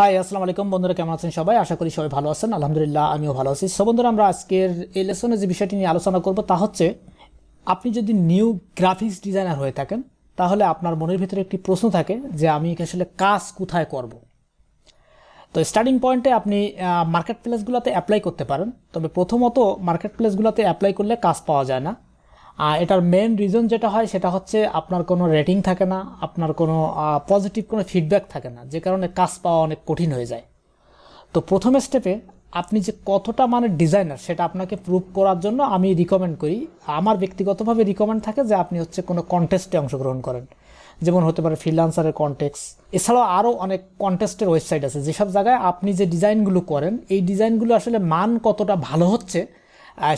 High আসসালামু আলাইকুম বন্ধুরা কেমন আছেন সবাই আশা করি সবাই ভালো আছেন আলহামদুলিল্লাহ আমিও ভালো আছি সো বন্ধুরা আমরা আজকের এই লেসনে যে বিষয়টি নিয়ে আলোচনা করব তা হচ্ছে আপনি যদি নিউ গ্রাফিক্স ডিজাইনার হয়ে থাকেন তাহলে আপনার মনের ভিতরে একটি প্রশ্ন থাকে যে আমি আসলে কাজ কোথায় করব। তো স্টার্টিং পয়েন্টে আপনি মার্কেট প্লেসগুলোতে অ্যাপ্লাই করতে পারেন তবে প্রথমত মার্কেট প্লেসগুলোতে অ্যাপ্লাই করলে কাজ পাওয়া যায় না এটার মেন রিজন যেটা হয় সেটা হচ্ছে আপনার কোনো রেটিং থাকে না আপনার কোনো পজিটিভ কোনো ফিডব্যাক থাকে না যে কারণে কাজ পাওয়া অনেক কঠিন হয়ে যায় তো প্রথম স্টেপে আপনি যে কতটা মানে ডিজাইনার সেটা আপনাকে প্রুভ করার জন্য আমি রিকমেন্ড করি আমার ব্যক্তিগতভাবে রিকমেন্ড থাকে যে আপনি হচ্ছে কোনো কন্টেস্টে অংশগ্রহণ করেন যেমন হতে পারে ফ্রিলান্সারের কন্টেক্স এছাড়াও আরও অনেক কন্টেস্টের ওয়েবসাইট আছে যেসব জায়গায় আপনি যে ডিজাইনগুলো করেন এই ডিজাইনগুলো আসলে মান কতটা ভালো হচ্ছে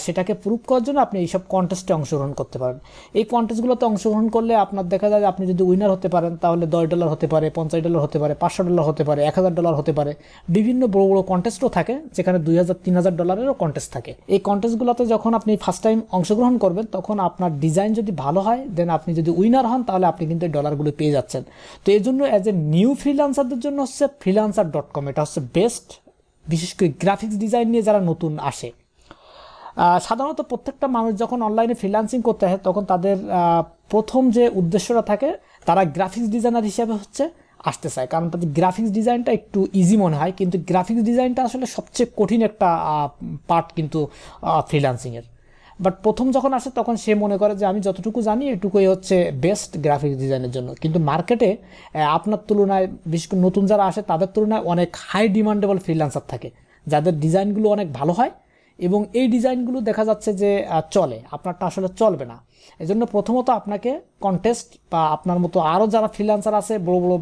সেটাকে প্রুভ করার জন্য আপনি এইসব কন্টেস্টে অংশগ্রহণ করতে পারেন এই কন্টেস্টগুলোতে অংশগ্রহণ করলে আপনার দেখা যায় আপনি যদি উইনার হতে পারেন তাহলে দশ ডলার হতে পারে পঞ্চাশ ডলার হতে পারে পাঁচশো ডলার হতে পারে এক হাজার ডলার হতে পারে বিভিন্ন বড় বড় কন্টেস্টও থাকে যেখানে দুই হাজার তিন হাজার ডলারেরও কন্টেস্ট থাকে এই কন্টেস্টগুলোতে যখন আপনি ফার্স্ট টাইম অংশগ্রহণ করবেন তখন আপনার ডিজাইন যদি ভালো হয় দেন আপনি যদি উইনার হন তাহলে আপনি কিন্তু এই ডলারগুলো পেয়ে যাচ্ছেন তো এই জন্য অ্যাজ এ নিউ ফ্রিলান্সারদের জন্য হচ্ছে ফ্রিলান্সার ডট কম এটা হচ্ছে বেস্ট বিশেষ করে গ্রাফিক্স ডিজাইন নিয়ে যারা নতুন আসে সাধারণত প্রত্যেকটা মানুষ যখন অনলাইনে ফ্রিলান্সিং করতে হয় তখন তাদের প্রথম যে উদ্দেশ্যটা থাকে তারা গ্রাফিক্স ডিজাইনার হিসেবে হচ্ছে আসতে চায় কারণ তাদের গ্রাফিক্স ডিজাইনটা একটু ইজি মনে হয় কিন্তু গ্রাফিক্স ডিজাইনটা আসলে সবচেয়ে কঠিন একটা পার্ট কিন্তু ফ্রিলান্সিংয়ের বাট প্রথম যখন আসে তখন সে মনে করে যে আমি যতটুকু জানি এটুকুই হচ্ছে বেস্ট গ্রাফিক্স ডিজাইনের জন্য কিন্তু মার্কেটে আপনার তুলনায় বিশেষ করে নতুন যারা আসে তাদের তুলনায় অনেক হাই ডিমান্ডেবল ফ্রিলান্সার থাকে যাদের ডিজাইনগুলো অনেক ভালো হয় এবং এই ডিজাইনগুলো দেখা যাচ্ছে যে চলে আপনারটা আসলে চলবে না এজন্য প্রথমত আপনাকে কন্টেস্ট বা আপনার মতো আরও যারা ফ্রিলান্সার আছে বড় বড়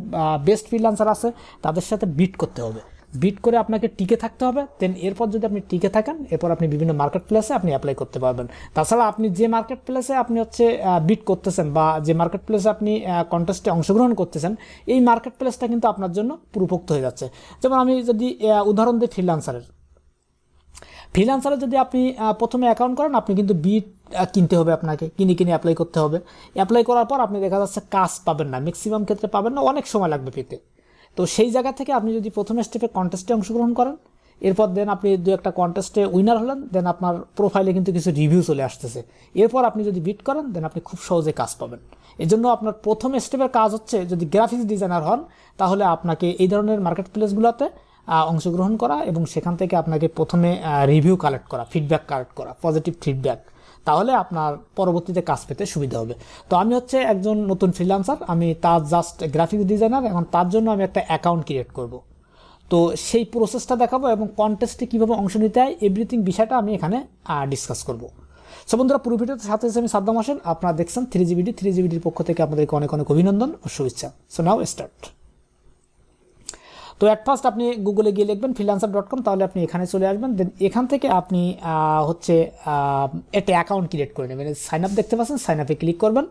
বেস্ট ফ্রিলান্সার আছে তাদের সাথে বিট করতে হবে বিট করে আপনাকে টিকে থাকতে হবে দেন এরপর যদি আপনি টিকে থাকেন এরপর আপনি বিভিন্ন মার্কেট প্লেসে আপনি অ্যাপ্লাই করতে পারবেন তাছাড়া আপনি যে মার্কেট প্লেসে আপনি হচ্ছে বিট করতেছেন বা যে মার্কেট প্লেসে আপনি কন্টেস্টে অংশগ্রহণ করতেছেন এই মার্কেট প্লেসটা কিন্তু আপনার জন্য পুরোপক্ত হয়ে যাচ্ছে যেমন আমি যদি উদাহরণ দিই ফ্রিলান্সারের ফ্রিলান্সারে যদি আপনি প্রথমে অ্যাকাউন্ট করেন আপনি কিন্তু বিট কিনতে হবে আপনাকে কিনে কিনে অ্যাপ্লাই করতে হবে অ্যাপ্লাই করার পর আপনি দেখা যাচ্ছে কাজ পাবেন না ম্যাক্সিমাম ক্ষেত্রে পাবেন না অনেক সময় লাগবে পেতে তো সেই জায়গা থেকে আপনি যদি প্রথম স্টেপে কন্টেস্টে অংশগ্রহণ করেন এরপর দেন আপনি দু একটা কন্টেস্টে উইনার হলেন দেন আপনার প্রোফাইলে কিন্তু কিছু রিভিউ চলে আসতেছে এরপর আপনি যদি বিট করেন দেন আপনি খুব সহজে কাজ পাবেন এজন্য আপনার প্রথম স্টেপের কাজ হচ্ছে যদি গ্রাফিক্স ডিজাইনার হন তাহলে আপনাকে এই ধরনের মার্কেট প্লেসগুলোতে অংশগ্রহণ করা এবং সেখান থেকে আপনাকে প্রথমে রিভিউ কালেক্ট করা ফিডব্যাক কালেক্ট করা পজিটিভ ফিডব্যাক তাহলে আপনার পরবর্তীতে কাজ পেতে সুবিধা হবে তো আমি হচ্ছে একজন নতুন ফ্রিলান্সার আমি তার জাস্ট গ্রাফিক ডিজাইনার এখন তার জন্য আমি একটা অ্যাকাউন্ট ক্রিয়েট করব তো সেই প্রসেসটা দেখাবো এবং কন্টেস্টে কীভাবে অংশ নিতে হয় এভরিথিং বিষয়টা আমি এখানে ডিসকাস করব সো বন্ধুরা পুরো ভিডিওতে সাথে আমি সাদ্দাম আসেন আপনারা দেখছেন থ্রি জিবিডি থ্রি জিবিডির পক্ষ থেকে আপনাদেরকে অনেক অনেক অভিনন্দন ও শুভেচ্ছা সো নাও স্টার্ট তো অ্যাট ফার্স্ট আপনি গুগলে গিয়ে লিখবেন ফিলান্সার ডট কম তাহলে আপনি এখানে চলে আসবেন দেন এখান থেকে আপনি হচ্ছে একটা অ্যাকাউন্ট ক্রিয়েট করে নেবেন সাইন আপ দেখতে পাচ্ছেন সাইন আপে ক্লিক করবেন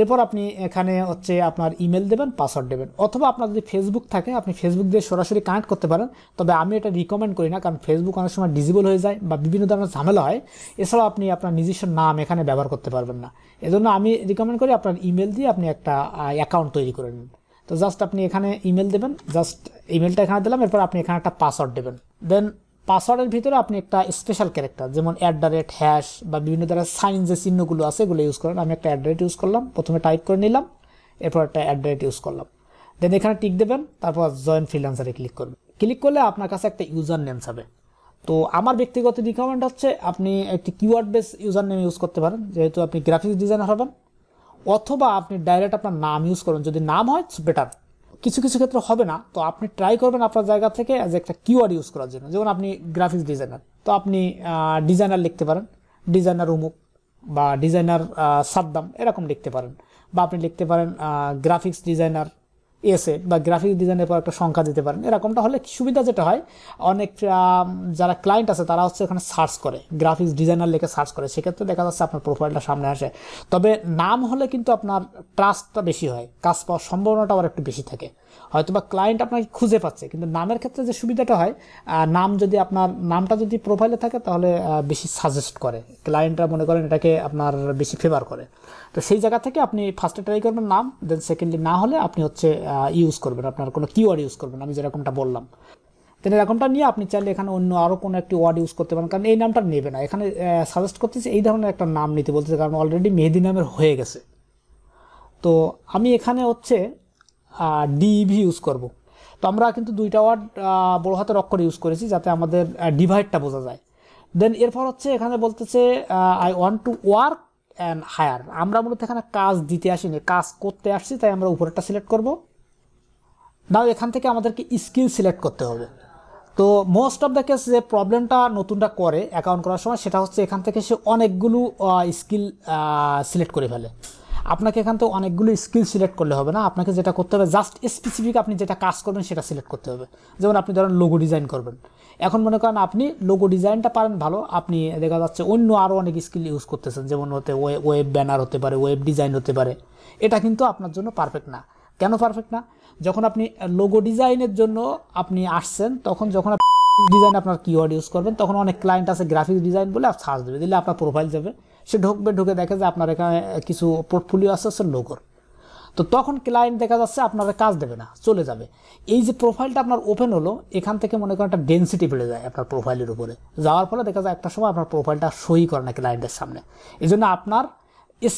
এরপর আপনি এখানে হচ্ছে আপনার ইমেল দেবেন পাসওয়ার্ড দেবেন অথবা আপনার যদি ফেসবুক থাকে আপনি ফেসবুক দিয়ে সরাসরি কানেক্ট করতে পারেন তবে আমি এটা রিকমেন্ড করি না কারণ ফেসবুক অনেক সময় ডিজিবল হয়ে যায় বা বিভিন্ন ধরনের ঝামেলা হয় এছাড়াও আপনি আপনার নিজস্ব নাম এখানে ব্যবহার করতে পারবেন না এজন্য আমি রিকমেন্ড করি আপনার ইমেল দিয়ে আপনি একটা অ্যাকাউন্ট তৈরি করে নিন তো জাস্ট আপনি এখানে ইমেল দেবেন জাস্ট ইমেলটা এখানে দিলাম এরপর আপনি এখানে একটা পাসওয়ার্ড দেবেন দেন পাসওয়ার্ডের ভিতরে আপনি একটা স্পেশাল ক্যারেক্টার যেমন অ্যাট দ্য রেট হ্যাশ বা বিভিন্ন ধরনের সাইন যে চিহ্নগুলো আছে এগুলো ইউজ করেন আমি একটা অ্যাট রেট ইউজ করলাম প্রথমে টাইপ করে নিলাম এরপর একটা অ্যাট রেট ইউজ করলাম দেন এখানে টিক দেবেন তারপর জয়েন ফ্রিলান্সারে ক্লিক করবেন ক্লিক করলে আপনার কাছে একটা ইউজার নেম হবে তো আমার ব্যক্তিগত রিকমেন্ড হচ্ছে আপনি একটি keyword base username use করতে পারেন যেহেতু আপনি গ্রাফিক্স ডিজাইনার হবেন অথবা আপনি ডাইরেক্ট আপনার নাম ইউজ করুন যদি নাম হয় বেটার কিছু কিছু ক্ষেত্রে হবে না তো আপনি ট্রাই করবেন আপনার জায়গা থেকে অ্যাজ একটা কিওয়ার্ড ইউজ করার জন্য যেমন আপনি গ্রাফিক্স ডিজাইনার তো আপনি ডিজাইনার লিখতে পারেন ডিজাইনার উমুক বা ডিজাইনার সাদ্দাম এরকম লিখতে পারেন বা আপনি লিখতে পারেন গ্রাফিক্স ডিজাইনার এসে বা গ্রাফিক ডিজাইনের পর একটা সংখ্যা দিতে পারেন এরকমটা হলে সুবিধা যেটা হয় অনেক যারা ক্লায়েন্ট আছে তারা হচ্ছে ওখানে সার্চ করে গ্রাফিক্স ডিজাইনার লেখে সার্চ করে সেক্ষেত্রে দেখা যাচ্ছে আপনার প্রোফাইলটা সামনে আসে তবে নাম হলে কিন্তু আপনার ট্রাস্টটা বেশি হয় কাজ পাওয়ার সম্ভাবনাটা আবার একটু বেশি থাকে হয়তো বা ক্লায়েন্ট আপনাকে খুঁজে পাচ্ছে কিন্তু নামের ক্ষেত্রে যে সুবিধাটা হয় নাম যদি আপনার নামটা যদি প্রোফাইলে থাকে তাহলে বেশি সাজেস্ট করে ক্লায়েন্টরা মনে করেন এটাকে আপনার বেশি ফেভার করে তো সেই জায়গা থেকে আপনি ফার্স্টে ট্রাই করবেন নাম দেন সেকেন্ডলি না হলে আপনি হচ্ছে ইউজ করবেন আপনার কোনো কিওয়ার্ড ইউজ করবেন আমি যেরকমটা বললাম তেন এরকমটা নিয়ে আপনি চাইলে এখানে অন্য আরও কোনো একটি ওয়ার্ড ইউজ করতে পারেন কারণ এই নামটা নেবে না এখানে সাজেস্ট করতেছে এই ধরনের একটা নাম নিতে বলতেছে কারণ অলরেডি মেহেদি নামের হয়ে গেছে তো আমি এখানে হচ্ছে ডিইভি ইউজ e করব। তো আমরা কিন্তু দুইটা ওয়ার্ড বড় হাতের অক্ষর ইউজ করেছি যাতে আমাদের ডিভাইডটা বোঝা যায় দেন এরপর হচ্ছে এখানে বলতেছে I want to work and hire আমরা মূলত এখানে কাজ দিতে আসিনি কাজ করতে আসছি তাই আমরা উপরেরটা সিলেক্ট করব নাও এখান থেকে আমাদেরকে স্কিল সিলেক্ট করতে হবে তো মোস্ট অফ দ্য কেস যে প্রবলেমটা নতুনটা করে অ্যাকাউন্ট করার সময় সেটা হচ্ছে এখান থেকে সে অনেকগুলো স্কিল সিলেক্ট করে ফেলে আপনাকে এখান থেকে অনেকগুলো স্কিল সিলেক্ট করলে হবে না আপনাকে যেটা করতে হবে জাস্ট স্পেসিফিক আপনি যেটা কাজ করবেন সেটা সিলেক্ট করতে হবে যেমন আপনি ধরেন লোগো ডিজাইন করবেন এখন মনে করেন আপনি লোগো ডিজাইনটা পারেন ভালো আপনি দেখা যাচ্ছে অন্য আরও অনেক স্কিল ইউজ করতেছেন যেমন হতে ওয়েব ব্যানার হতে পারে ওয়েব ডিজাইন হতে পারে এটা কিন্তু আপনার জন্য পারফেক্ট না কেন পারফেক্ট না যখন আপনি লোগো ডিজাইনের জন্য আপনি আসছেন তখন যখন ডিজাইন আপনার কিওয়ার্ড ইউজ করবেন তখন অনেক ক্লায়েন্ট আছে গ্রাফিক্স ডিজাইন বলে সার্চ দেবে দিলে আপনার প্রোফাইল যাবে সে ঢুকবে ঢুকে দেখে যে আপনার এখানে কিছু পোর্টফোলিও আছে আছে লোকর তো তখন ক্লায়েন্ট দেখা যাচ্ছে আপনারা কাজ দেবে না চলে যাবে এই যে প্রোফাইলটা আপনার ওপেন হলো এখান থেকে মনে করেন একটা ডেন্সিটি বেড়ে যায় আপনার প্রোফাইলের উপরে যাওয়ার ফলে দেখা যায় একটা সময় আপনার প্রোফাইলটা সই করে না ক্লায়েন্টের সামনে এই জন্য আপনার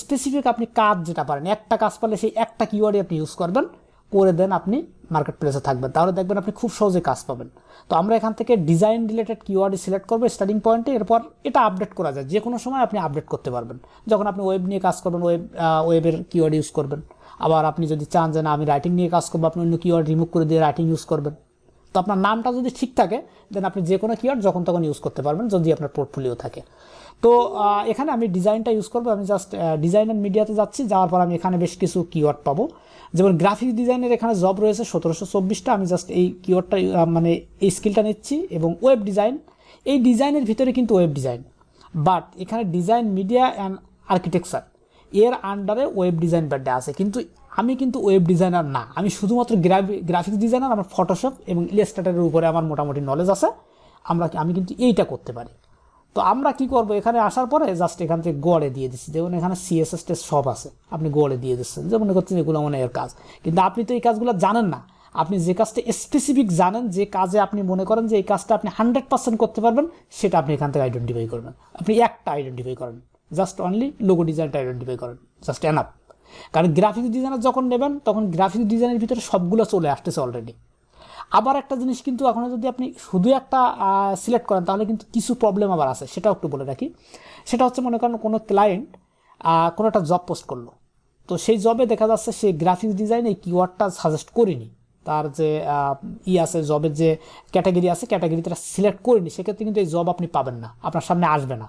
স্পেসিফিক আপনি কাজ যেটা পারেন একটা কাজ পারলে সেই একটা কিওয়ার্ডই আপনি ইউজ করবেন করে দেন আপনি মার্কেট প্লেসে থাকবেন তাহলে দেখবেন আপনি খুব সহজে কাজ পাবেন তো আমরা এখান থেকে ডিজাইন রিলেটেড কিওয়ার্ডে সিলেক্ট করবো স্টার্টিং পয়েন্টে এরপর এটা আপডেট করা যায় যে কোনো সময় আপনি আপডেট করতে পারবেন যখন আপনি ওয়েব নিয়ে কাজ করবেন ওয়েব ওয়েবের কিওয়ার্ড ইউজ করবেন আবার আপনি যদি চান যে না আমি রাইটিং নিয়ে কাজ করবো আপনি অন্য কিওয়ার্ড রিমুভ করে দিয়ে রাইটিং ইউজ করবেন তো আপনার নামটা যদি ঠিক থাকে দেন আপনি যে কোনো কিওয়ার্ড যখন তখন ইউজ করতে পারবেন যদি আপনার পোর্টফোলিও থাকে তো এখানে আমি ডিজাইনটা ইউজ করবো আমি জাস্ট ডিজাইন অ্যান্ড মিডিয়াতে যাচ্ছি যাওয়ার পর আমি এখানে বেশ কিছু কিওয়ার্ড পাবো যেমন গ্রাফিক ডিজাইনের এখানে জব রয়েছে সতেরোশো চব্বিশটা আমি জাস্ট এই কিওয়ার্ডটা মানে এই স্কিলটা নিচ্ছি এবং ওয়েব ডিজাইন এই ডিজাইনের ভিতরে কিন্তু ওয়েব ডিজাইন বাট এখানে ডিজাইন মিডিয়া অ্যান্ড আর্কিটেকচার এর আন্ডারে ওয়েব ডিজাইন ব্যাডে আছে কিন্তু আমি কিন্তু ওয়েব ডিজাইনার না আমি শুধুমাত্র গ্রাফিক্স ডিজাইনার আমার ফটোশপ এবং ইলাস্ট্রেটারের উপরে আমার মোটামুটি নলেজ আছে আমরা আমি কিন্তু এইটা করতে পারি তো আমরা কি করব এখানে আসার পরে জাস্ট এখান থেকে গড়ে দিয়ে দিচ্ছি যেমন এখানে টেস্ট সব আছে আপনি গড়ে দিয়ে দিচ্ছেন যে মনে করছেন এগুলো মনে এর কাজ কিন্তু আপনি তো এই কাজগুলো জানেন না আপনি যে কাজটা স্পেসিফিক জানেন যে কাজে আপনি মনে করেন যে এই কাজটা আপনি হান্ড্রেড পার্সেন্ট করতে পারবেন সেটা আপনি এখান থেকে আইডেন্টিফাই করবেন আপনি একটা আইডেন্টিফাই করেন জাস্ট অনলি লোগো ডিজাইনটা আইডেন্টিফাই করেন জাস্ট এনাফ কারণ গ্রাফিক্স ডিজাইনার যখন নেবেন তখন গ্রাফিক্স ডিজাইনের ভিতরে সবগুলো চলে আসতেছে অলরেডি আবার একটা জিনিস কিন্তু এখনও যদি আপনি শুধু একটা সিলেক্ট করেন তাহলে কিন্তু কিছু প্রবলেম আবার আছে সেটাও একটু বলে রাখি সেটা হচ্ছে মনে করেন কোনো ক্লায়েন্ট কোনো একটা জব পোস্ট করলো তো সেই জবে দেখা যাচ্ছে সে গ্রাফিক্স ডিজাইন এই কিওয়ার্ডটা সাজেস্ট করিনি তার যে ই আছে জবের যে ক্যাটাগরি আছে ক্যাটাগরি তারা সিলেক্ট করিনি সেক্ষেত্রে কিন্তু এই জব আপনি পাবেন না আপনার সামনে আসবে না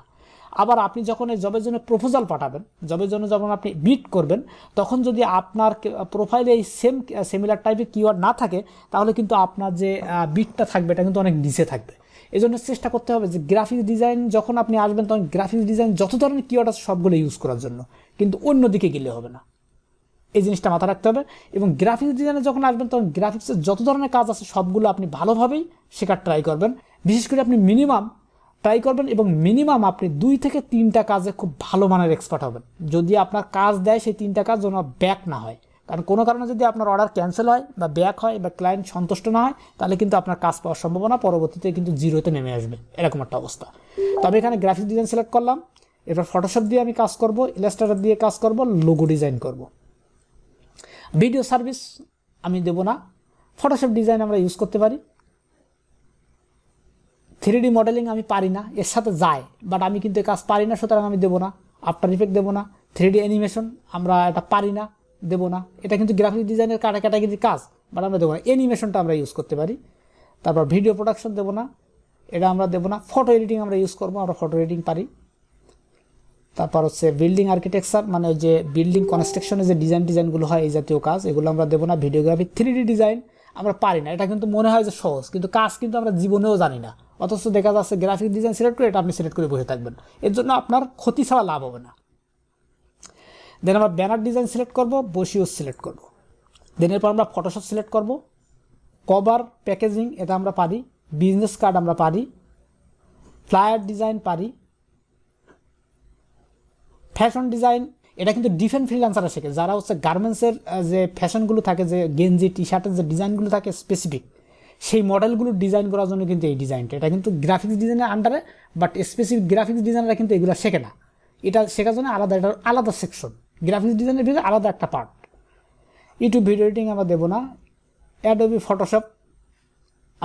আবার আপনি যখন এই জবের জন্য প্রপোজাল পাঠাবেন জবের জন্য যখন আপনি বিট করবেন তখন যদি আপনার প্রোফাইলে এই সেম সিমিলার টাইপের কিওয়ার্ড না থাকে তাহলে কিন্তু আপনার যে বিটটা থাকবে এটা কিন্তু অনেক নিচে থাকবে এই জন্য চেষ্টা করতে হবে যে গ্রাফিক্স ডিজাইন যখন আপনি আসবেন তখন গ্রাফিক্স ডিজাইন যত ধরনের কিওয়ার্ড আছে সবগুলো ইউজ করার জন্য কিন্তু অন্য দিকে গেলে হবে না এই জিনিসটা মাথায় রাখতে হবে এবং গ্রাফিক্স ডিজাইনে যখন আসবেন তখন গ্রাফিক্সের যত ধরনের কাজ আছে সবগুলো আপনি ভালোভাবেই শেখার ট্রাই করবেন বিশেষ করে আপনি মিনিমাম ট্রাই করবেন এবং মিনিমাম আপনি দুই থেকে তিনটা কাজে খুব ভালো মানের এক্সপার্ট হবেন যদি আপনার কাজ দেয় সেই তিনটা কাজ যেন ব্যাক না হয় কারণ কোনো কারণে যদি আপনার অর্ডার ক্যান্সেল হয় বা ব্যাক হয় বা ক্লায়েন্ট সন্তুষ্ট না হয় তাহলে কিন্তু আপনার কাজ পাওয়ার সম্ভাবনা পরবর্তীতে কিন্তু জিরোতে নেমে আসবে এরকম একটা অবস্থা তো আমি এখানে গ্রাফিক ডিজাইন সিলেক্ট করলাম এবার ফটোশপ দিয়ে আমি কাজ করব ইলাস্টার দিয়ে কাজ করব লোগো ডিজাইন করব ভিডিও সার্ভিস আমি দেব না ফটোশপ ডিজাইন আমরা ইউজ করতে পারি থ্রি ডি মডেলিং আমি পারি না এর সাথে যায় বাট আমি কিন্তু কাজ পারি না সুতরাং আমি দেবো না আফটার ইফেক্ট দেবো না থ্রি অ্যানিমেশন আমরা এটা পারি না দেবো না এটা কিন্তু গ্রাফিক ডিজাইনের কাটা ক্যাটাগরি কাজ বাট আমরা দেবো না অ্যানিমেশনটা আমরা ইউজ করতে পারি তারপর ভিডিও প্রোডাকশন দেবো না এটা আমরা দেবো না ফটো এডিটিং আমরা ইউজ করবো আমরা ফটো এডিটিং পারি তারপর হচ্ছে বিল্ডিং আর্কিটেকচার মানে যে বিল্ডিং কনস্ট্রাকশনের যে ডিজাইন ডিজাইনগুলো হয় এই জাতীয় কাজ এগুলো আমরা দেবো না ভিডিওগ্রাফি থ্রি ডি ডিজাইন আমরা পারি না এটা কিন্তু মনে হয় যে সহজ কিন্তু কাজ কিন্তু আমরা জীবনেও জানি না অথচ দেখা যাচ্ছে গ্রাফিক ডিজাইন সিলেক্ট করে এটা আপনি সিলেক্ট করে বসে থাকবেন এর জন্য আপনার ক্ষতি ছাড়া লাভ হবে না দেন আমরা ব্যানার ডিজাইন সিলেক্ট করব বসিও সিলেক্ট করব দেন এরপর আমরা ফটোশপ সিলেক্ট করব কভার প্যাকেজিং এটা আমরা পারি বিজনেস কার্ড আমরা পারি ফ্লায়ার ডিজাইন পারি ফ্যাশন ডিজাইন এটা কিন্তু ডিফেন্ট ফ্রিলান্সাররা শেখে যারা হচ্ছে গার্মেন্টসের যে ফ্যাশনগুলো থাকে যে গেঞ্জি টি শার্টের যে ডিজাইনগুলো থাকে স্পেসিফিক সেই মডেলগুলো ডিজাইন করার জন্য কিন্তু এই ডিজাইনটা এটা কিন্তু গ্রাফিক্স ডিজাইনের আন্ডারে বাট স্পেসিফিক গ্রাফিক্স ডিজাইনাররা কিন্তু এগুলো শেখে না এটা শেখার জন্য আলাদা এটা আলাদা সেকশন গ্রাফিক্স ডিজাইনের ভিতরে আলাদা একটা পার্ট ইউটিউব ভিডিও এডিটিং আমরা দেবো না অ্যাডোবি ফটোশপ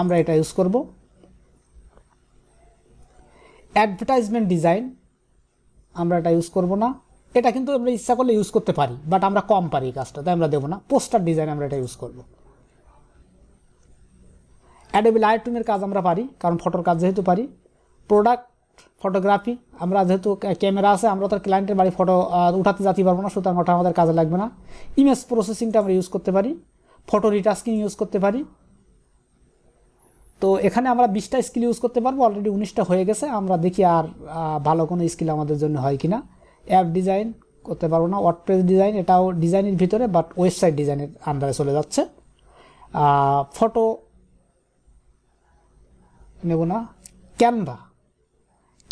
আমরা এটা ইউজ করব অ্যাডভার্টাইজমেন্ট ডিজাইন আমরা এটা ইউজ করব না এটা কিন্তু আমরা ইচ্ছা করলে ইউজ করতে পারি বাট আমরা কম পারি কাজটা তাই আমরা দেবো না পোস্টার ডিজাইন আমরা এটা ইউজ করবো অ্যাডেবি লাইটরুমের কাজ আমরা পারি কারণ ফটোর কাজ যেহেতু পারি প্রোডাক্ট ফটোগ্রাফি আমরা যেহেতু ক্যামেরা আছে আমরা তো ক্লায়েন্টের বাড়ি ফটো উঠাতে যাতে পারবো না সুতরাং ওটা আমাদের কাজে লাগবে না ইমেজ প্রসেসিংটা আমরা ইউজ করতে পারি ফটো রিটাস্কিং ইউজ করতে পারি তো এখানে আমরা বিশটা স্কিল ইউজ করতে পারবো অলরেডি উনিশটা হয়ে গেছে আমরা দেখি আর ভালো কোনো স্কিল আমাদের জন্য হয় কি না অ্যাপ ডিজাইন করতে পারবো না ওয়ার্ডপ্রেস ডিজাইন এটাও ডিজাইনের ভিতরে বাট ওয়েবসাইট ডিজাইনের আন্ডারে চলে যাচ্ছে ফটো নেব না ক্যানভা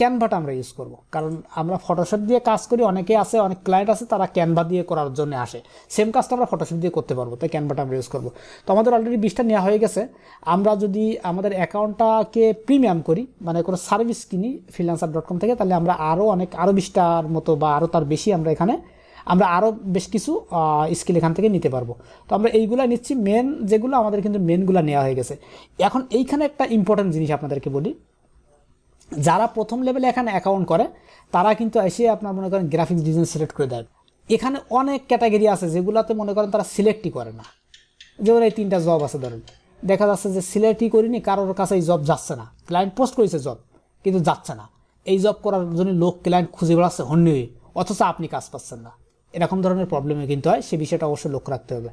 ক্যানভাটা আমরা ইউজ করব কারণ আমরা ফটোশপ দিয়ে কাজ করি অনেকে আছে অনেক ক্লায়েন্ট আছে তারা ক্যানভা দিয়ে করার জন্য আসে সেম কাজটা আমরা ফটোশপ দিয়ে করতে পারবো তাই ক্যানভাটা আমরা ইউজ করবো তো আমাদের অলরেডি বিশটা নেওয়া হয়ে গেছে আমরা যদি আমাদের অ্যাকাউন্টটাকে প্রিমিয়াম করি মানে কোনো সার্ভিস কিনি ফিলান্সার ডট কম থেকে তাহলে আমরা আরও অনেক আরও বিশটার মতো বা আরও তার বেশি আমরা এখানে আমরা আরও বেশ কিছু স্কিল এখান থেকে নিতে পারবো তো আমরা এইগুলো নিচ্ছি মেন যেগুলো আমাদের কিন্তু মেনগুলো নেওয়া হয়ে গেছে এখন এইখানে একটা ইম্পর্ট্যান্ট জিনিস আপনাদেরকে বলি যারা প্রথম লেভেলে এখানে অ্যাকাউন্ট করে তারা কিন্তু এসে আপনার মনে করেন গ্রাফিক্স ডিজাইন সিলেক্ট করে দেয় এখানে অনেক ক্যাটাগরি আছে যেগুলোতে মনে করেন তারা সিলেক্টই করে না যেমন এই তিনটা জব আছে ধরেন দেখা যাচ্ছে যে সিলেক্টই করিনি কারোর কাছে এই জব যাচ্ছে না ক্লায়েন্ট পোস্ট করেছে জব কিন্তু যাচ্ছে না এই জব করার জন্য লোক ক্লায়েন্ট খুঁজে বেড়াচ্ছে হন্যে অথচ আপনি কাজ পাচ্ছেন না এরকম ধরনের প্রবলেমে কিন্তু হয় সে বিষয়টা অবশ্যই লক্ষ্য রাখতে হবে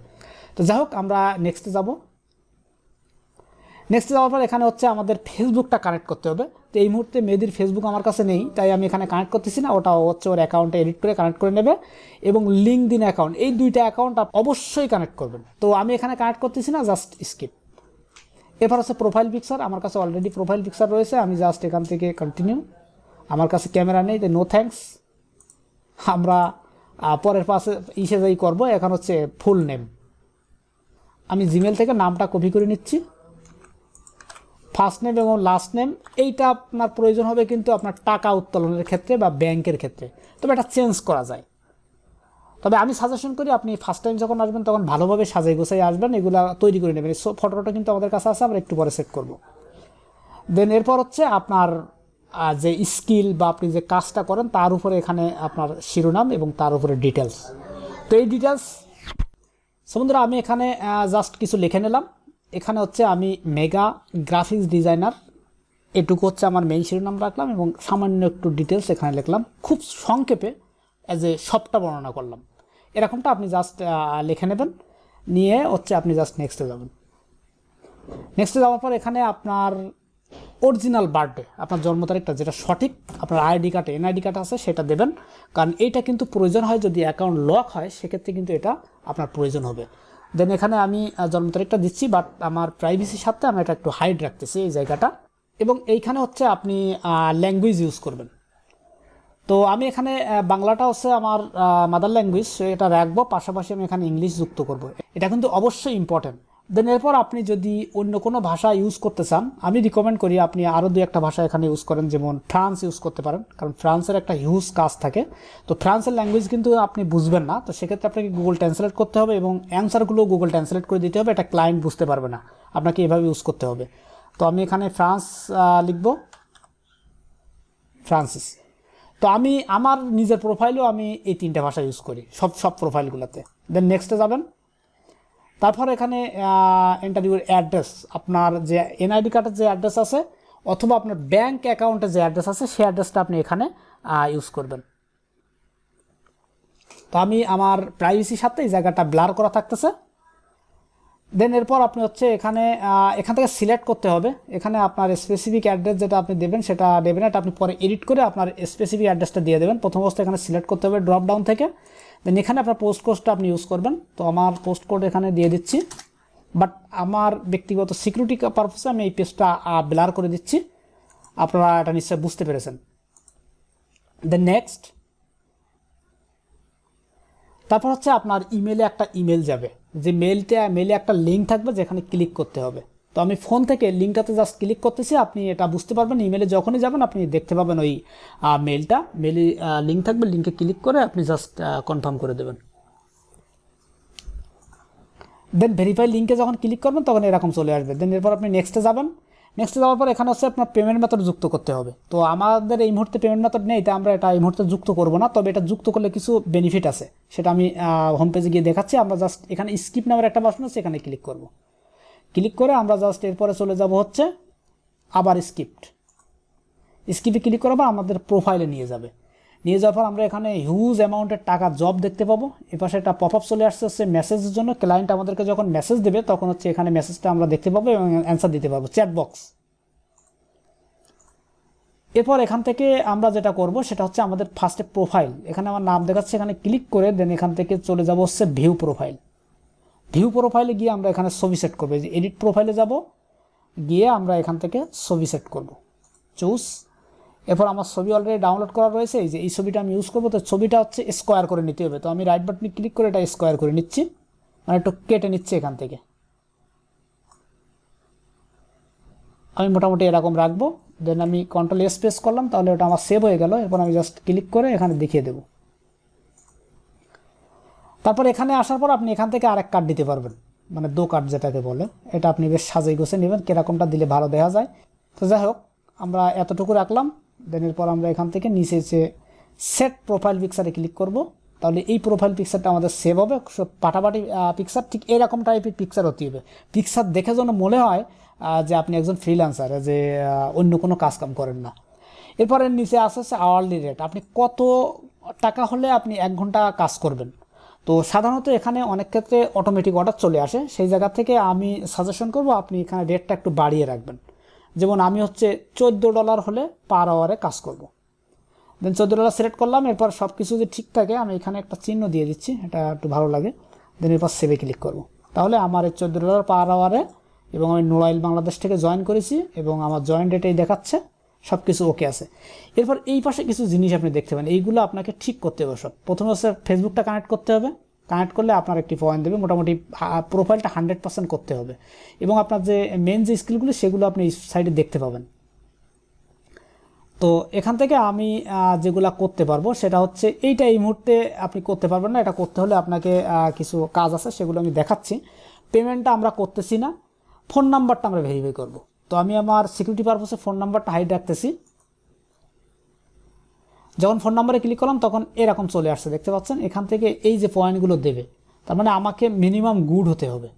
তো যাই হোক আমরা নেক্সটে যাব নেক্সটে যাওয়ার পর এখানে হচ্ছে আমাদের ফেসবুকটা কানেক্ট করতে হবে তো এই মুহূর্তে মেয়েদের ফেসবুক আমার কাছে নেই তাই আমি এখানে কানেক্ট করতেছি না ওটা হচ্ছে ওর অ্যাকাউন্টে এডিট করে কানেক্ট করে নেবে এবং লিঙ্ক দিন অ্যাকাউন্ট এই দুইটা অ্যাকাউন্ট অবশ্যই কানেক্ট করবেন তো আমি এখানে কানেক্ট করতেছি না জাস্ট স্কিপ এরপর হচ্ছে প্রোফাইল পিকচার আমার কাছে অলরেডি প্রোফাইল পিকচার রয়েছে আমি জাস্ট এখান থেকে কন্টিনিউ আমার কাছে ক্যামেরা নেই নো থ্যাংকস আমরা পরের পাশে ইসে যাই করবো এখন হচ্ছে ফুল নেম আমি জিমেল থেকে নামটা কপি করে নিচ্ছি ফার্স্ট নেম এবং লাস্ট নেম এইটা আপনার প্রয়োজন হবে কিন্তু আপনার টাকা উত্তোলনের ক্ষেত্রে বা ব্যাংকের ক্ষেত্রে তবে এটা চেঞ্জ করা যায় তবে আমি সাজেশন করি আপনি ফার্স্ট টাইম যখন আসবেন তখন ভালোভাবে সাজাই গোছাই আসবেন এগুলো তৈরি করে নেবেন সো ফটোটা কিন্তু আমাদের কাছে আছে আমরা একটু পরে সেট করব দেন এরপর হচ্ছে আপনার যে স্কিল বা আপনি যে কাজটা করেন তার উপরে এখানে আপনার শিরোনাম এবং তার উপরে ডিটেলস তো এই ডিটেলস সমুদ্র আমি এখানে জাস্ট কিছু লিখে নিলাম এখানে হচ্ছে আমি মেগা গ্রাফিক্স ডিজাইনার এটুকু হচ্ছে আমার মেইন শিরোনাম রাখলাম এবং সামান্য একটু ডিটেলস এখানে লিখলাম খুব সংক্ষেপে অ্যাজ এ সবটা বর্ণনা করলাম এরকমটা আপনি জাস্ট লিখে নেবেন নিয়ে হচ্ছে আপনি জাস্ট নেক্সটে যাবেন নেক্সটে যাওয়ার পর এখানে আপনার অরিজিনাল বার্থডে আপনার জন্ম তারিখটা যেটা সঠিক আপনার আইডি কার্ড এনআইডি কার্ড আছে সেটা দেবেন কারণ এইটা কিন্তু প্রয়োজন হয় যদি অ্যাকাউন্ট লক হয় সেক্ষেত্রে কিন্তু এটা আপনার প্রয়োজন হবে দেন এখানে আমি জন্ম তারিখটা দিচ্ছি বাট আমার প্রাইভেসির সাথে আমি এটা একটু হাইড রাখতেছি এই জায়গাটা এবং এইখানে হচ্ছে আপনি ল্যাঙ্গুয়েজ ইউজ করবেন তো আমি এখানে বাংলাটা হচ্ছে আমার মাদার ল্যাঙ্গুয়েজ এটা রাখবো পাশাপাশি আমি এখানে ইংলিশ যুক্ত করব এটা কিন্তু অবশ্যই ইম্পর্টেন্ট দেন এরপর আপনি যদি অন্য কোনো ভাষা ইউজ করতে চান আমি রিকমেন্ড করি আপনি আরও দু একটা ভাষা এখানে ইউজ করেন যেমন ফ্রান্স ইউজ করতে পারেন কারণ ফ্রান্সের একটা হিউজ কাজ থাকে তো ফ্রান্সের ল্যাঙ্গুয়েজ কিন্তু আপনি বুঝবেন না তো সেক্ষেত্রে আপনাকে গুগল ট্রান্সলেট করতে হবে এবং অ্যান্সারগুলো গুগল ট্রান্সলেট করে দিতে হবে এটা ক্লায়েন্ট বুঝতে পারবে না আপনাকে এভাবে ইউজ করতে হবে তো আমি এখানে ফ্রান্স লিখব ফ্রান্সিস তো আমি আমার নিজের প্রোফাইলও আমি এই তিনটা ভাষা ইউজ করি সব সব প্রোফাইলগুলোতে দেন নেক্সটে যাবেন তারপর এখানে ইন্টারভিউর অ্যাড্রেস আপনার যে এনআইডি কার্ডের যে অ্যাড্রেস আছে অথবা আপনার ব্যাঙ্ক অ্যাকাউন্টে যে অ্যাড্রেস আছে সেই অ্যাড্রেসটা আপনি এখানে ইউজ করবেন তো আমি আমার প্রাইভেসির সাথে এই জায়গাটা ব্লার করা থাকতেছে দেন এরপর আপনি হচ্ছে এখানে এখান থেকে সিলেক্ট করতে হবে এখানে আপনার স্পেসিফিক অ্যাড্রেস যেটা আপনি দেবেন সেটা দেবেন এটা আপনি পরে এডিট করে আপনার স্পেসিফিক অ্যাড্রেসটা দিয়ে দেবেন প্রথম অবস্থা এখানে সিলেক্ট করতে হবে ড্রপ ডাউন থেকে দেন এখানে আপনার পোস্ট কোডটা আপনি ইউজ করবেন তো আমার পোস্ট কোড এখানে দিয়ে দিচ্ছি বাট আমার ব্যক্তিগত সিকিউরিটি পারপাসে আমি এই পেজটা ব্লার করে দিচ্ছি আপনারা এটা নিশ্চয় বুঝতে পেরেছেন দেন নেক্সট তারপর হচ্ছে আপনার ইমেলে একটা ইমেল যাবে যে মেলটা মেলে একটা লিঙ্ক থাকবে যেখানে ক্লিক করতে হবে তো আমি ফোন থেকে লিঙ্কটাতে জাস্ট ক্লিক করতেছি আপনি এটা বুঝতে পারবেন ইমেলে যখনই যাবেন আপনি দেখতে পাবেন ওই মেলটা মেলে লিঙ্ক থাকবে লিঙ্কে ক্লিক করে আপনি জাস্ট কনফার্ম করে দেবেন দেন ভেরিফাই লিঙ্কে যখন ক্লিক করবেন তখন এরকম চলে আসবে দেন এরপর আপনি নেক্সটে যাবেন নেক্সট যাওয়ার পর এখানে হচ্ছে আপনার পেমেন্ট মেথড যুক্ত করতে হবে তো আমাদের এই মুহূর্তে পেমেন্ট মেথড নেই তাই আমরা এটা এই মুহূর্তে যুক্ত করব না তবে এটা যুক্ত করলে কিছু বেনিফিট আছে সেটা আমি হোম পেজে গিয়ে দেখাচ্ছি আমরা জাস্ট এখানে স্কিপ নামের একটা বাসন আছে এখানে ক্লিক করব ক্লিক করে আমরা জাস্ট এরপরে চলে যাব হচ্ছে আবার স্কিপ্ট স্কিপে ক্লিক করার পর আমাদের প্রোফাইলে নিয়ে যাবে নিয়ে যাওয়ার পর আমরা এখানে হিউজ অ্যামাউন্টের টাকা জব দেখতে পাবো এপাশে একটা পপ আপ চলে আসছে হচ্ছে মেসেজের জন্য ক্লায়েন্ট আমাদেরকে যখন মেসেজ দেবে তখন হচ্ছে এখানে মেসেজটা আমরা দেখতে পাবো এবং অ্যান্সার দিতে পারবো চ্যাট বক্স এরপর এখান থেকে আমরা যেটা করব সেটা হচ্ছে আমাদের ফার্স্টে প্রোফাইল এখানে আমার নাম দেখাচ্ছে এখানে ক্লিক করে দেন এখান থেকে চলে যাব হচ্ছে ভিউ প্রোফাইল ভিউ প্রোফাইলে গিয়ে আমরা এখানে ছবি সেট করবো যে এডিট প্রোফাইলে যাব গিয়ে আমরা এখান থেকে ছবি সেট করব চুজ এরপর আমার ছবি অলরেডি ডাউনলোড করা রয়েছে এই যে এই ছবিটা আমি ইউজ করবো তো ছবিটা হচ্ছে স্কোয়ার করে নিতে হবে তো আমি রাইট বাটনে ক্লিক করে এটা স্কোয়ার করে নিচ্ছি মানে একটু কেটে নিচ্ছি এখান থেকে আমি মোটামুটি এরকম রাখবো দেন আমি কন্ট্রোল স্পেস করলাম তাহলে ওটা আমার সেভ হয়ে গেল এরপর আমি জাস্ট ক্লিক করে এখানে দেখিয়ে দেব তারপর এখানে আসার পর আপনি এখান থেকে আরেক কার্ড দিতে পারবেন মানে দো কার্ড যেটাকে বলে এটা আপনি বেশ সাজাই গোছে নেবেন কীরকমটা দিলে ভালো দেখা যায় তো যাই হোক আমরা এতটুকু রাখলাম দেন এরপর আমরা এখান থেকে নিচে যে সেট প্রোফাইল পিকচারে ক্লিক করব তাহলে এই প্রোফাইল পিকচারটা আমাদের সেভ হবে পাটাপাটি পিকচার ঠিক এরকম টাইপের পিকচার হতে হবে পিকচার দেখে যেন মনে হয় যে আপনি একজন ফ্রিল্যান্সার যে অন্য কোনো কাজকাম করেন না এরপরে নিচে আসে হচ্ছে আওয়ারলি রেট আপনি কত টাকা হলে আপনি এক ঘন্টা কাজ করবেন তো সাধারণত এখানে অনেক ক্ষেত্রে অটোমেটিক অর্ডার চলে আসে সেই জায়গা থেকে আমি সাজেশন করব আপনি এখানে রেটটা একটু বাড়িয়ে রাখবেন যেমন আমি হচ্ছে চোদ্দো ডলার হলে পার আওয়ারে কাজ করব। দেন চোদ্দো ডলার সিলেক্ট করলাম এরপর সব কিছু যদি ঠিক থাকে আমি এখানে একটা চিহ্ন দিয়ে দিচ্ছি এটা একটু ভালো লাগে দেন এরপর সেভে ক্লিক করব। তাহলে আমার এই চোদ্দো ডলার পার আওয়ারে এবং আমি নোয়াইল বাংলাদেশ থেকে জয়েন করেছি এবং আমার জয়েন ডেটেই দেখাচ্ছে সব কিছু ওকে আছে এরপর এই পাশে কিছু জিনিস আপনি দেখতে পান এইগুলো আপনাকে ঠিক করতে হবে সব প্রথমে হচ্ছে ফেসবুকটা কানেক্ট করতে হবে কানেক্ট করলে আপনার একটি পয়েন্ট দেবে মোটামুটি প্রোফাইলটা হান্ড্রেড পার্সেন্ট করতে হবে এবং আপনার যে মেন যে স্কিলগুলো সেগুলো আপনি এই সাইডে দেখতে পাবেন তো এখান থেকে আমি যেগুলা করতে পারবো সেটা হচ্ছে এইটা এই মুহূর্তে আপনি করতে পারবেন না এটা করতে হলে আপনাকে কিছু কাজ আছে সেগুলো আমি দেখাচ্ছি পেমেন্টটা আমরা করতেছি না ফোন নাম্বারটা আমরা ভেরিফাই করব তো আমি আমার সিকিউরিটি পারপোসে ফোন নাম্বারটা হাইড রাখতেছি যখন ফোন নাম্বারে ক্লিক করলাম তখন এরকম চলে আসছে দেখতে পাচ্ছেন এখান থেকে এই যে পয়েন্টগুলো দেবে তার মানে আমাকে মিনিমাম গুড হতে হবে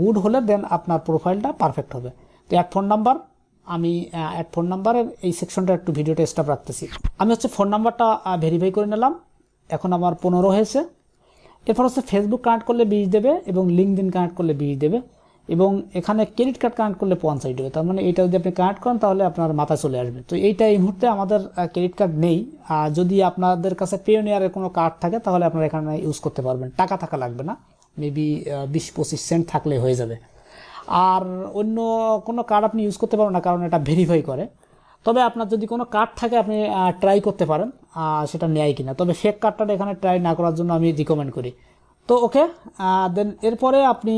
গুড হলে দেন আপনার প্রোফাইলটা পারফেক্ট হবে তো এক ফোন নাম্বার আমি এক ফোন নাম্বারের এই সেকশনটা একটু ভিডিওটা টেস্টটা রাখতেছি আমি হচ্ছে ফোন নাম্বারটা ভেরিফাই করে নিলাম এখন আমার পনেরো হয়েছে এরপর হচ্ছে ফেসবুক কানেক্ট করলে বিষ দেবে এবং ইন কানেক্ট করলে বিষ দেবে এবং এখানে ক্রেডিট কার্ড কানেক্ট করলে পঞ্চাশ হবে তার মানে এটা যদি আপনি কানেক্ট করেন তাহলে আপনার মাথায় চলে আসবে তো এইটা এই মুহূর্তে আমাদের ক্রেডিট কার্ড নেই আর যদি আপনাদের কাছে পেওনিয়ারের কোনো কার্ড থাকে তাহলে আপনারা এখানে ইউজ করতে পারবেন টাকা থাকা লাগবে না মেবি বিশ পঁচিশ সেন্ট থাকলে হয়ে যাবে আর অন্য কোনো কার্ড আপনি ইউজ করতে পারবেন না কারণ এটা ভেরিফাই করে তবে আপনার যদি কোনো কার্ড থাকে আপনি ট্রাই করতে পারেন সেটা নেয় কিনা তবে ফেক কার্ডটা এখানে ট্রাই না করার জন্য আমি রিকমেন্ড করি তো ওকে দেন এরপরে আপনি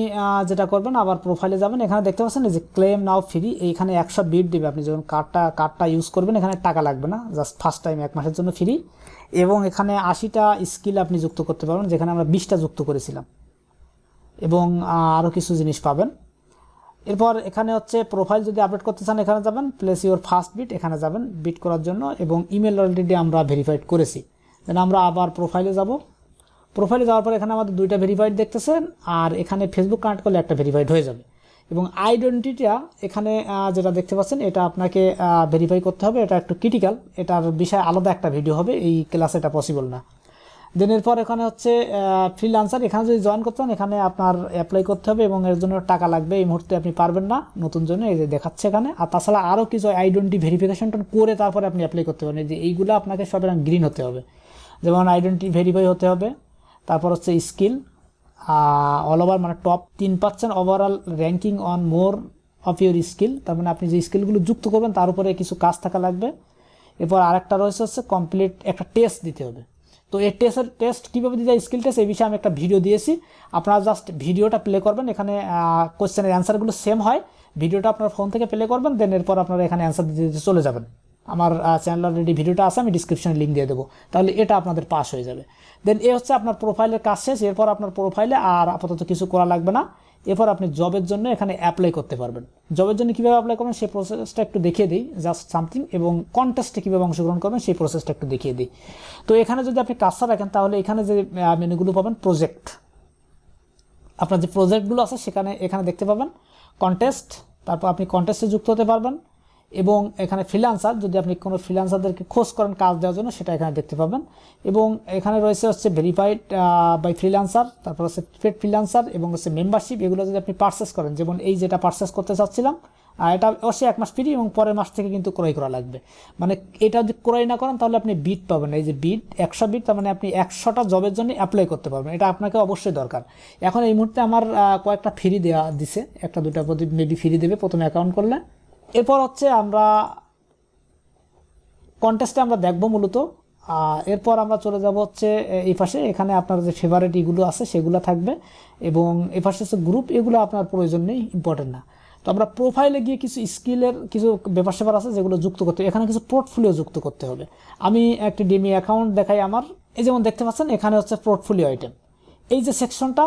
যেটা করবেন আবার প্রোফাইলে যাবেন এখানে দেখতে পাচ্ছেন যে ক্লেম নাও ফ্রি এইখানে একশো বিট দিবে আপনি যখন কার্ডটা কার্ডটা ইউজ করবেন এখানে টাকা লাগবে না জাস্ট ফার্স্ট টাইম এক মাসের জন্য ফ্রি এবং এখানে আশিটা স্কিল আপনি যুক্ত করতে পারবেন যেখানে আমরা বিশটা যুক্ত করেছিলাম এবং আরও কিছু জিনিস পাবেন এরপর এখানে হচ্ছে প্রোফাইল যদি আপডেট করতে চান এখানে যাবেন প্লেস ইউর ফার্স্ট বিট এখানে যাবেন বিট করার জন্য এবং ইমেল অলরেডি আমরা ভেরিফাইড করেছি দেন আমরা আবার প্রোফাইলে যাবো প্রোফাইলে যাওয়ার পর এখানে আমাদের দুইটা ভেরিফাইড দেখতেছেন আর এখানে ফেসবুক কানেক্ট করলে একটা ভেরিফাইড হয়ে যাবে এবং আইডেন্টিটিটা এখানে যেটা দেখতে পাচ্ছেন এটা আপনাকে ভেরিফাই করতে হবে এটা একটু ক্রিটিক্যাল এটার বিষয়ে আলাদা একটা ভিডিও হবে এই ক্লাসে এটা পসিবল না দেন এরপর এখানে হচ্ছে ফ্রিলান্সার এখানে যদি জয়েন করতে হন এখানে আপনার অ্যাপ্লাই করতে হবে এবং এর জন্য টাকা লাগবে এই মুহূর্তে আপনি পারবেন না নতুন জন্য এই যে দেখাচ্ছে এখানে আর তাছাড়া আরও কিছু আইডেন্টি ভেরিফিকেশনটা করে তারপরে আপনি অ্যাপ্লাই করতে পারেন যে এইগুলো আপনাকে সব গ্রিন হতে হবে যেমন আইডেন্টি ভেরিফাই হতে হবে তারপর হচ্ছে স্কিল অল ওভার মানে টপ তিন পাচ্ছেন overall ranking on more of your skill তার মানে আপনি যে স্কিলগুলো যুক্ত করবেন তার উপরে কিছু কাজ থাকা লাগবে এরপর আরেকটা রয়েছে হচ্ছে কমপ্লিট একটা টেস্ট দিতে হবে তো এই টেস্টের টেস্ট কীভাবে দিতে হয় স্কিল টেস্ট এই বিষয়ে আমি একটা ভিডিও দিয়েছি আপনারা জাস্ট ভিডিওটা প্লে করবেন এখানে কোয়েশ্চেনের অ্যান্সারগুলো সেম হয় ভিডিওটা আপনার ফোন থেকে প্লে করবেন দেন এরপর আপনারা এখানে অ্যান্সার দিতে চলে যাবেন আমার চ্যানেল অলরেডি ভিডিওটা আছে আমি ডিসক্রিপশনে লিঙ্ক দিয়ে দেবো তাহলে এটা আপনাদের পাস হয়ে যাবে দেন এ হচ্ছে আপনার প্রোফাইলের কাজ শেষ এরপর আপনার প্রোফাইলে আর আপাতত কিছু করা লাগবে না এরপর আপনি জবের জন্য এখানে অ্যাপ্লাই করতে পারবেন জবের জন্য কীভাবে অ্যাপ্লাই করবেন সেই প্রসেসটা একটু দেখিয়ে দিই জাস্ট সামথিং এবং কন্টেস্টে কীভাবে অংশগ্রহণ করবেন সেই প্রসেসটা একটু দেখিয়ে দিই তো এখানে যদি আপনি কাজটা রাখেন তাহলে এখানে যে মেনুগুলো পাবেন প্রজেক্ট আপনার যে প্রজেক্টগুলো আছে সেখানে এখানে দেখতে পাবেন কন্টেস্ট তারপর আপনি কন্টেস্টে যুক্ত হতে পারবেন এবং এখানে ফ্রিলান্সার যদি আপনি কোনো ফ্রিলান্সারদেরকে খোঁজ করেন কাজ দেওয়ার জন্য সেটা এখানে দেখতে পাবেন এবং এখানে রয়েছে হচ্ছে ভেরিফাইড বাই ফ্রিলান্সার তারপর হচ্ছে পেড ফ্রিলান্সার এবং হচ্ছে মেম্বারশিপ এগুলো যদি আপনি পার্সেস করেন যেমন এই যেটা পার্সেস করতে চাচ্ছিলাম আর এটা অবশ্যই এক মাস ফ্রি এবং পরের মাস থেকে কিন্তু ক্রয় করা লাগবে মানে এটা যদি ক্রয় না করেন তাহলে আপনি বিট পাবেন এই যে বিট একশো বিট তার মানে আপনি একশোটা জবের জন্য অ্যাপ্লাই করতে পারবেন এটা আপনাকে অবশ্যই দরকার এখন এই মুহূর্তে আমার কয়েকটা ফ্রি দেওয়া দিছে একটা দুটা প্রতি মেবি ফ্রি দেবে প্রথমে অ্যাকাউন্ট করলে এরপর হচ্ছে আমরা কন্টেস্টে আমরা দেখব মূলত এরপর আমরা চলে যাব হচ্ছে এই পাশে এখানে আপনার যে ফেভারিট ইগুলো আছে সেগুলো থাকবে এবং এ পাশে হচ্ছে গ্রুপ এগুলো আপনার প্রয়োজন নেই ইম্পর্টেন্ট না তো আমরা প্রোফাইলে গিয়ে কিছু স্কিলের কিছু ব্যাপার স্যাপার আছে যেগুলো যুক্ত করতে এখানে কিছু পোর্টফোলিও যুক্ত করতে হবে আমি একটি ডিমি অ্যাকাউন্ট দেখাই আমার এই যেমন দেখতে পাচ্ছেন এখানে হচ্ছে পোর্টফোলিও আইটেম এই যে সেকশনটা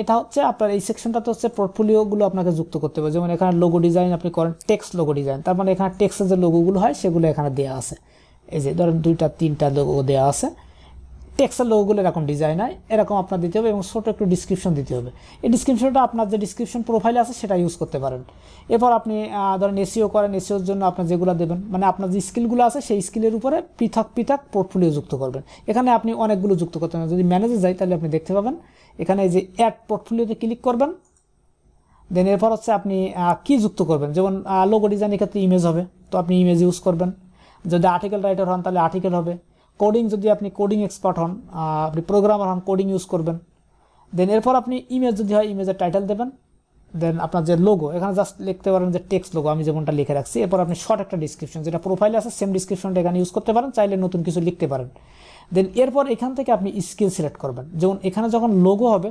এটা হচ্ছে আপনার এই সেকশনটাতে হচ্ছে পোর্টফোলিওগুলো আপনাকে যুক্ত করতে হবে যেমন এখানে লোগো ডিজাইন আপনি করেন টেক্স লোগো ডিজাইন তার মানে এখানে টেক্সের যে লোগোগুলো হয় সেগুলো এখানে দেওয়া আছে এই যে ধরেন দুইটা তিনটা লোগো দেওয়া আছে টেক্সের লোগোগুলো এরকম ডিজাইন হয় এরকম আপনার দিতে হবে এবং ছোটো একটু ডিসক্রিপশন দিতে হবে এই ডিসক্রিপশনটা আপনার যে ডিসক্রিপশন প্রোফাইল আছে সেটা ইউজ করতে পারেন এরপর আপনি ধরেন এসিও করেন এসিওর জন্য আপনি যেগুলো দেবেন মানে আপনার যে স্কিলগুলো আছে সেই স্কিলের উপরে পৃথক পৃথক পোর্টফোলিও যুক্ত করবেন এখানে আপনি অনেকগুলো যুক্ত করতে পারেন যদি ম্যানেজে যাই তাহলে আপনি দেখতে পাবেন এখানে যে অ্যাড পোর্টফোলিওতে ক্লিক করবেন দেন এরপর হচ্ছে আপনি কি যুক্ত করবেন যেমন লোগো ডিজাইনের ক্ষেত্রে ইমেজ হবে তো আপনি ইমেজ ইউজ করবেন যদি আর্টিকেল রাইটার হন তাহলে আর্টিকেল হবে কোডিং যদি আপনি কোডিং এক্সপার্ট হন আপনি প্রোগ্রামার হন কোডিং ইউজ করবেন দেন এরপর আপনি ইমেজ যদি হয় ইমেজের টাইটেল দেবেন দেন আপনার যে লোগো এখানে জাস্ট লিখতে পারেন যে টেক্সট লোগো আমি যেমনটা লিখে রাখছি এরপর আপনি শর্ট একটা ডিসক্রিপশন যেটা প্রোফাইলে আছে সেম ডিসক্রিপশনটা এখানে ইউজ করতে পারেন চাইলে নতুন কিছু লিখতে পারেন দেন এরপর এখান থেকে আপনি স্কিল সিলেক্ট করবেন যেমন এখানে যখন লোগো হবে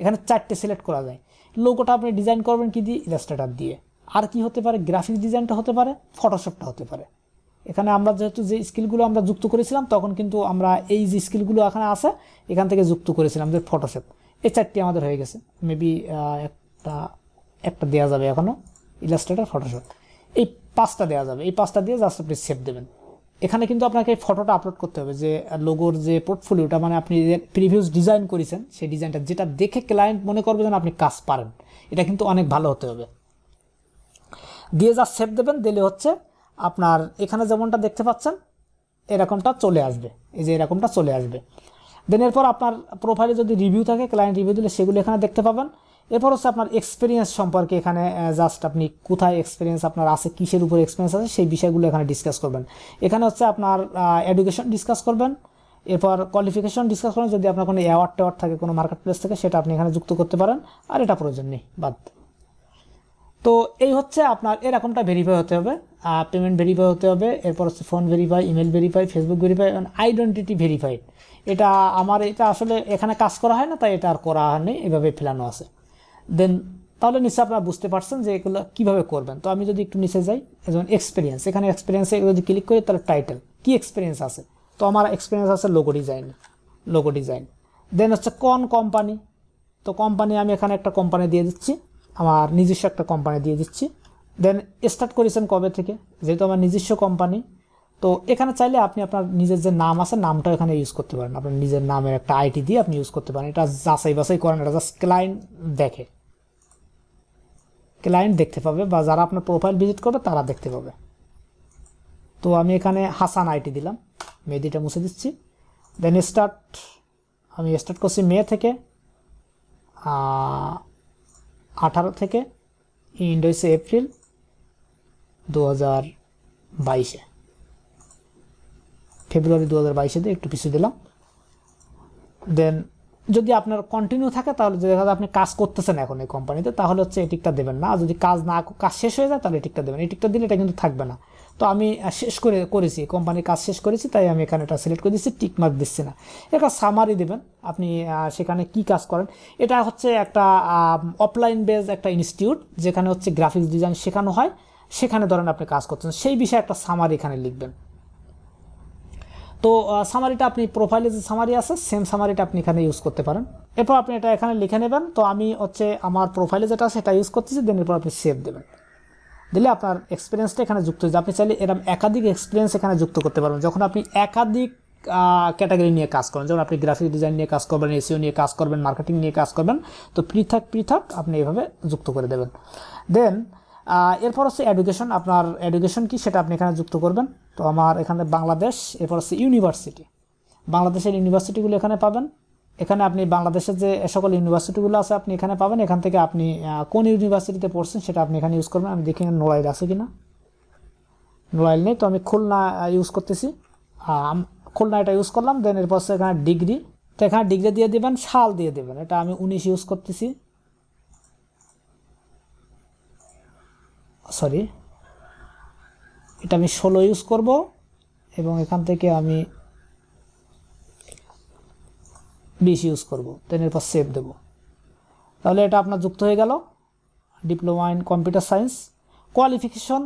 এখানে চারটে সিলেক্ট করা যায় লোগোটা আপনি ডিজাইন করবেন কি দিয়ে ইলাস্ট্রেটার দিয়ে আর কি হতে পারে গ্রাফিক ডিজাইনটা হতে পারে ফটোশপটা হতে পারে এখানে আমরা যেহেতু যে স্কিলগুলো আমরা যুক্ত করেছিলাম তখন কিন্তু আমরা এই যে স্কিলগুলো এখানে আছে এখান থেকে যুক্ত করেছিলাম যে ফটোশপ এই চারটি আমাদের হয়ে গেছে মেবি একটা একটা দেওয়া যাবে এখনও ইলাস্ট্রেটার ফটোশপ এই পাঁচটা দেওয়া যাবে এই পাঁচটা দিয়ে জাস্ট আপনি সেভ দেবেন এখানে কিন্তু আপনাকে ফটোটা আপলোড করতে হবে যে লোগোর যে পোর্টফোলিওটা মানে আপনি যে প্রিভিউস ডিজাইন করেছেন সেই ডিজাইনটা যেটা দেখে ক্লায়েন্ট মনে করবে যেন আপনি কাজ পারেন এটা কিন্তু অনেক ভালো হতে হবে দিয়ে যা সেভ দেবেন দিলে হচ্ছে আপনার এখানে যেমনটা দেখতে পাচ্ছেন এরকমটা চলে আসবে এই যে এরকমটা চলে আসবে দেন এরপর আপনার প্রোফাইলে যদি রিভিউ থাকে ক্লায়েন্ট রিভিউ দিলে সেগুলো এখানে দেখতে পাবেন এরপর হচ্ছে আপনার এক্সপিরিয়েন্স সম্পর্কে এখানে জাস্ট আপনি কোথায় এক্সপিরিয়েন্স আপনার আছে কিসের উপর এক্সপিরিয়েন্স আছে সেই বিষয়গুলো এখানে ডিসকাস করবেন এখানে হচ্ছে আপনার এডুকেশন ডিসকাস করবেন এরপর কোয়ালিফিকেশন ডিসকাস করবেন যদি আপনার কোনো অ্যাওয়ার্ড ট্যাওয়ার্ড থাকে কোনো মার্কেট প্লেস থেকে সেটা আপনি এখানে যুক্ত করতে পারেন আর এটা প্রয়োজন নেই বাদ তো এই হচ্ছে আপনার এরকমটা ভেরিফাই হতে হবে পেমেন্ট ভেরিফাই হতে হবে এরপর হচ্ছে phone verify email verify Facebook verify identity verified এটা আমার এটা আসলে এখানে কাজ করা হয় না তাই এটা আর করা হয়নি এভাবে ফেলানো আছে দেন তাহলে নিশ্চয় আপনারা বুঝতে পারছেন যে এগুলো কীভাবে করবেন তো আমি যদি একটু নিচে যাই যেমন এক্সপিরিয়েন্স এখানে এক্সপিরিয়েন্সে যদি ক্লিক করি তাহলে টাইটেল কী এক্সপিরিয়েন্স আছে তো আমার এক্সপিরিয়েন্স আছে logo design logo design then হচ্ছে কোন কোম্পানি তো কোম্পানি আমি এখানে একটা কোম্পানি দিয়ে দিচ্ছি আমার নিজস্ব একটা কোম্পানি দিয়ে দিচ্ছি দেন স্টার্ট করেছেন কবে থেকে যেহেতু আমার নিজস্ব কোম্পানি তো এখানে চাইলে আপনি আপনার নিজের যে নাম আছে নামটা এখানে ইউজ করতে পারেন আপনার নিজের নামের একটা আইটি দিয়ে আপনি ইউজ করতে পারেন এটা যাচাই বাছাই করেন এটা জাস্ট ক্লায়েন্ট দেখে ক্লায়েন্ট দেখতে পাবে বা যারা আপনার প্রোফাইল ভিজিট করবে তারা দেখতে পাবে তো আমি এখানে হাসান আইটি দিলাম মেদিটা মুছে দিচ্ছি দেন স্টার্ট আমি স্টার্ট করছি মে থেকে আঠারো থেকে ইন্ড হয়েছে এপ্রিল দু হাজার বাইশে ফেব্রুয়ারি দু হাজার বাইশে একটু পিছিয়ে দিলাম দেন যদি আপনার কন্টিনিউ থাকে তাহলে দেখা আপনি কাজ করতেছেন এখন এই কোম্পানিতে তাহলে হচ্ছে এই টিকটা দেবেন না যদি কাজ না কাজ শেষ হয়ে যায় তাহলে টিকটা দেবেন এই টিকটা দিলে এটা কিন্তু থাকবে না তো আমি শেষ করে করেছি কোম্পানির কাজ শেষ করেছি তাই আমি এখানে এটা সিলেক্ট করে দিচ্ছি টিকমার্ক দিচ্ছি না এটা সামারি দেবেন আপনি সেখানে কি কাজ করেন এটা হচ্ছে একটা অফলাইন বেজ একটা ইনস্টিটিউট যেখানে হচ্ছে গ্রাফিক্স ডিজাইন শেখানো হয় সেখানে ধরেন আপনি কাজ করছেন সেই বিষয়ে একটা সামারি এখানে লিখবেন তো সামারিটা আপনি প্রোফাইলে যে সামারি আছে সেম সামারিটা আপনি এখানে ইউজ করতে পারেন এরপর আপনি এটা এখানে লিখে নেবেন তো আমি হচ্ছে আমার প্রোফাইলে যেটা আছে সেটা ইউজ করতেছি দেন এরপর আপনি সেভ দেবেন দিলে আপনার এক্সপিরিয়েন্সটা এখানে যুক্ত হয়ে আপনি চাইলে এরম একাধিক এক্সপিরিয়েন্স এখানে যুক্ত করতে পারবেন যখন আপনি একাধিক ক্যাটাগরি নিয়ে কাজ করেন যেমন আপনি গ্রাফিক ডিজাইন নিয়ে কাজ করবেন এসিও e নিয়ে কাজ করবেন মার্কেটিং নিয়ে কাজ করবেন তো পৃথক পৃথক আপনি এভাবে যুক্ত করে দেবেন দেন এরপর হচ্ছে অ্যাডুকেশন আপনার এডুকেশন কি সেটা আপনি এখানে যুক্ত করবেন তো আমার এখানে বাংলাদেশ এরপর হচ্ছে ইউনিভার্সিটি বাংলাদেশের ইউনিভার্সিটিগুলো এখানে পাবেন এখানে আপনি বাংলাদেশের যে সকল ইউনিভার্সিটিগুলো আছে আপনি এখানে পাবেন এখান থেকে আপনি কোন ইউনিভার্সিটিতে পড়ছেন সেটা আপনি এখানে ইউজ করবেন আমি দেখি নোলাইল আছে কি না নোলাইল নেই তো আমি খুলনা ইউজ করতেছি খুলনা এটা ইউজ করলাম দেন এরপর এখানে ডিগ্রি তো এখানে ডিগ্রি দিয়ে দেবেন সাল দিয়ে দেবেন এটা আমি উনিশ ইউজ করতেছি সরি এটা আমি ষোলো ইউজ করব এবং এখান থেকে আমি বিশ ইউজ করব দেন এরপর সেভ দেব তাহলে এটা আপনার যুক্ত হয়ে গেল diploma in computer science qualification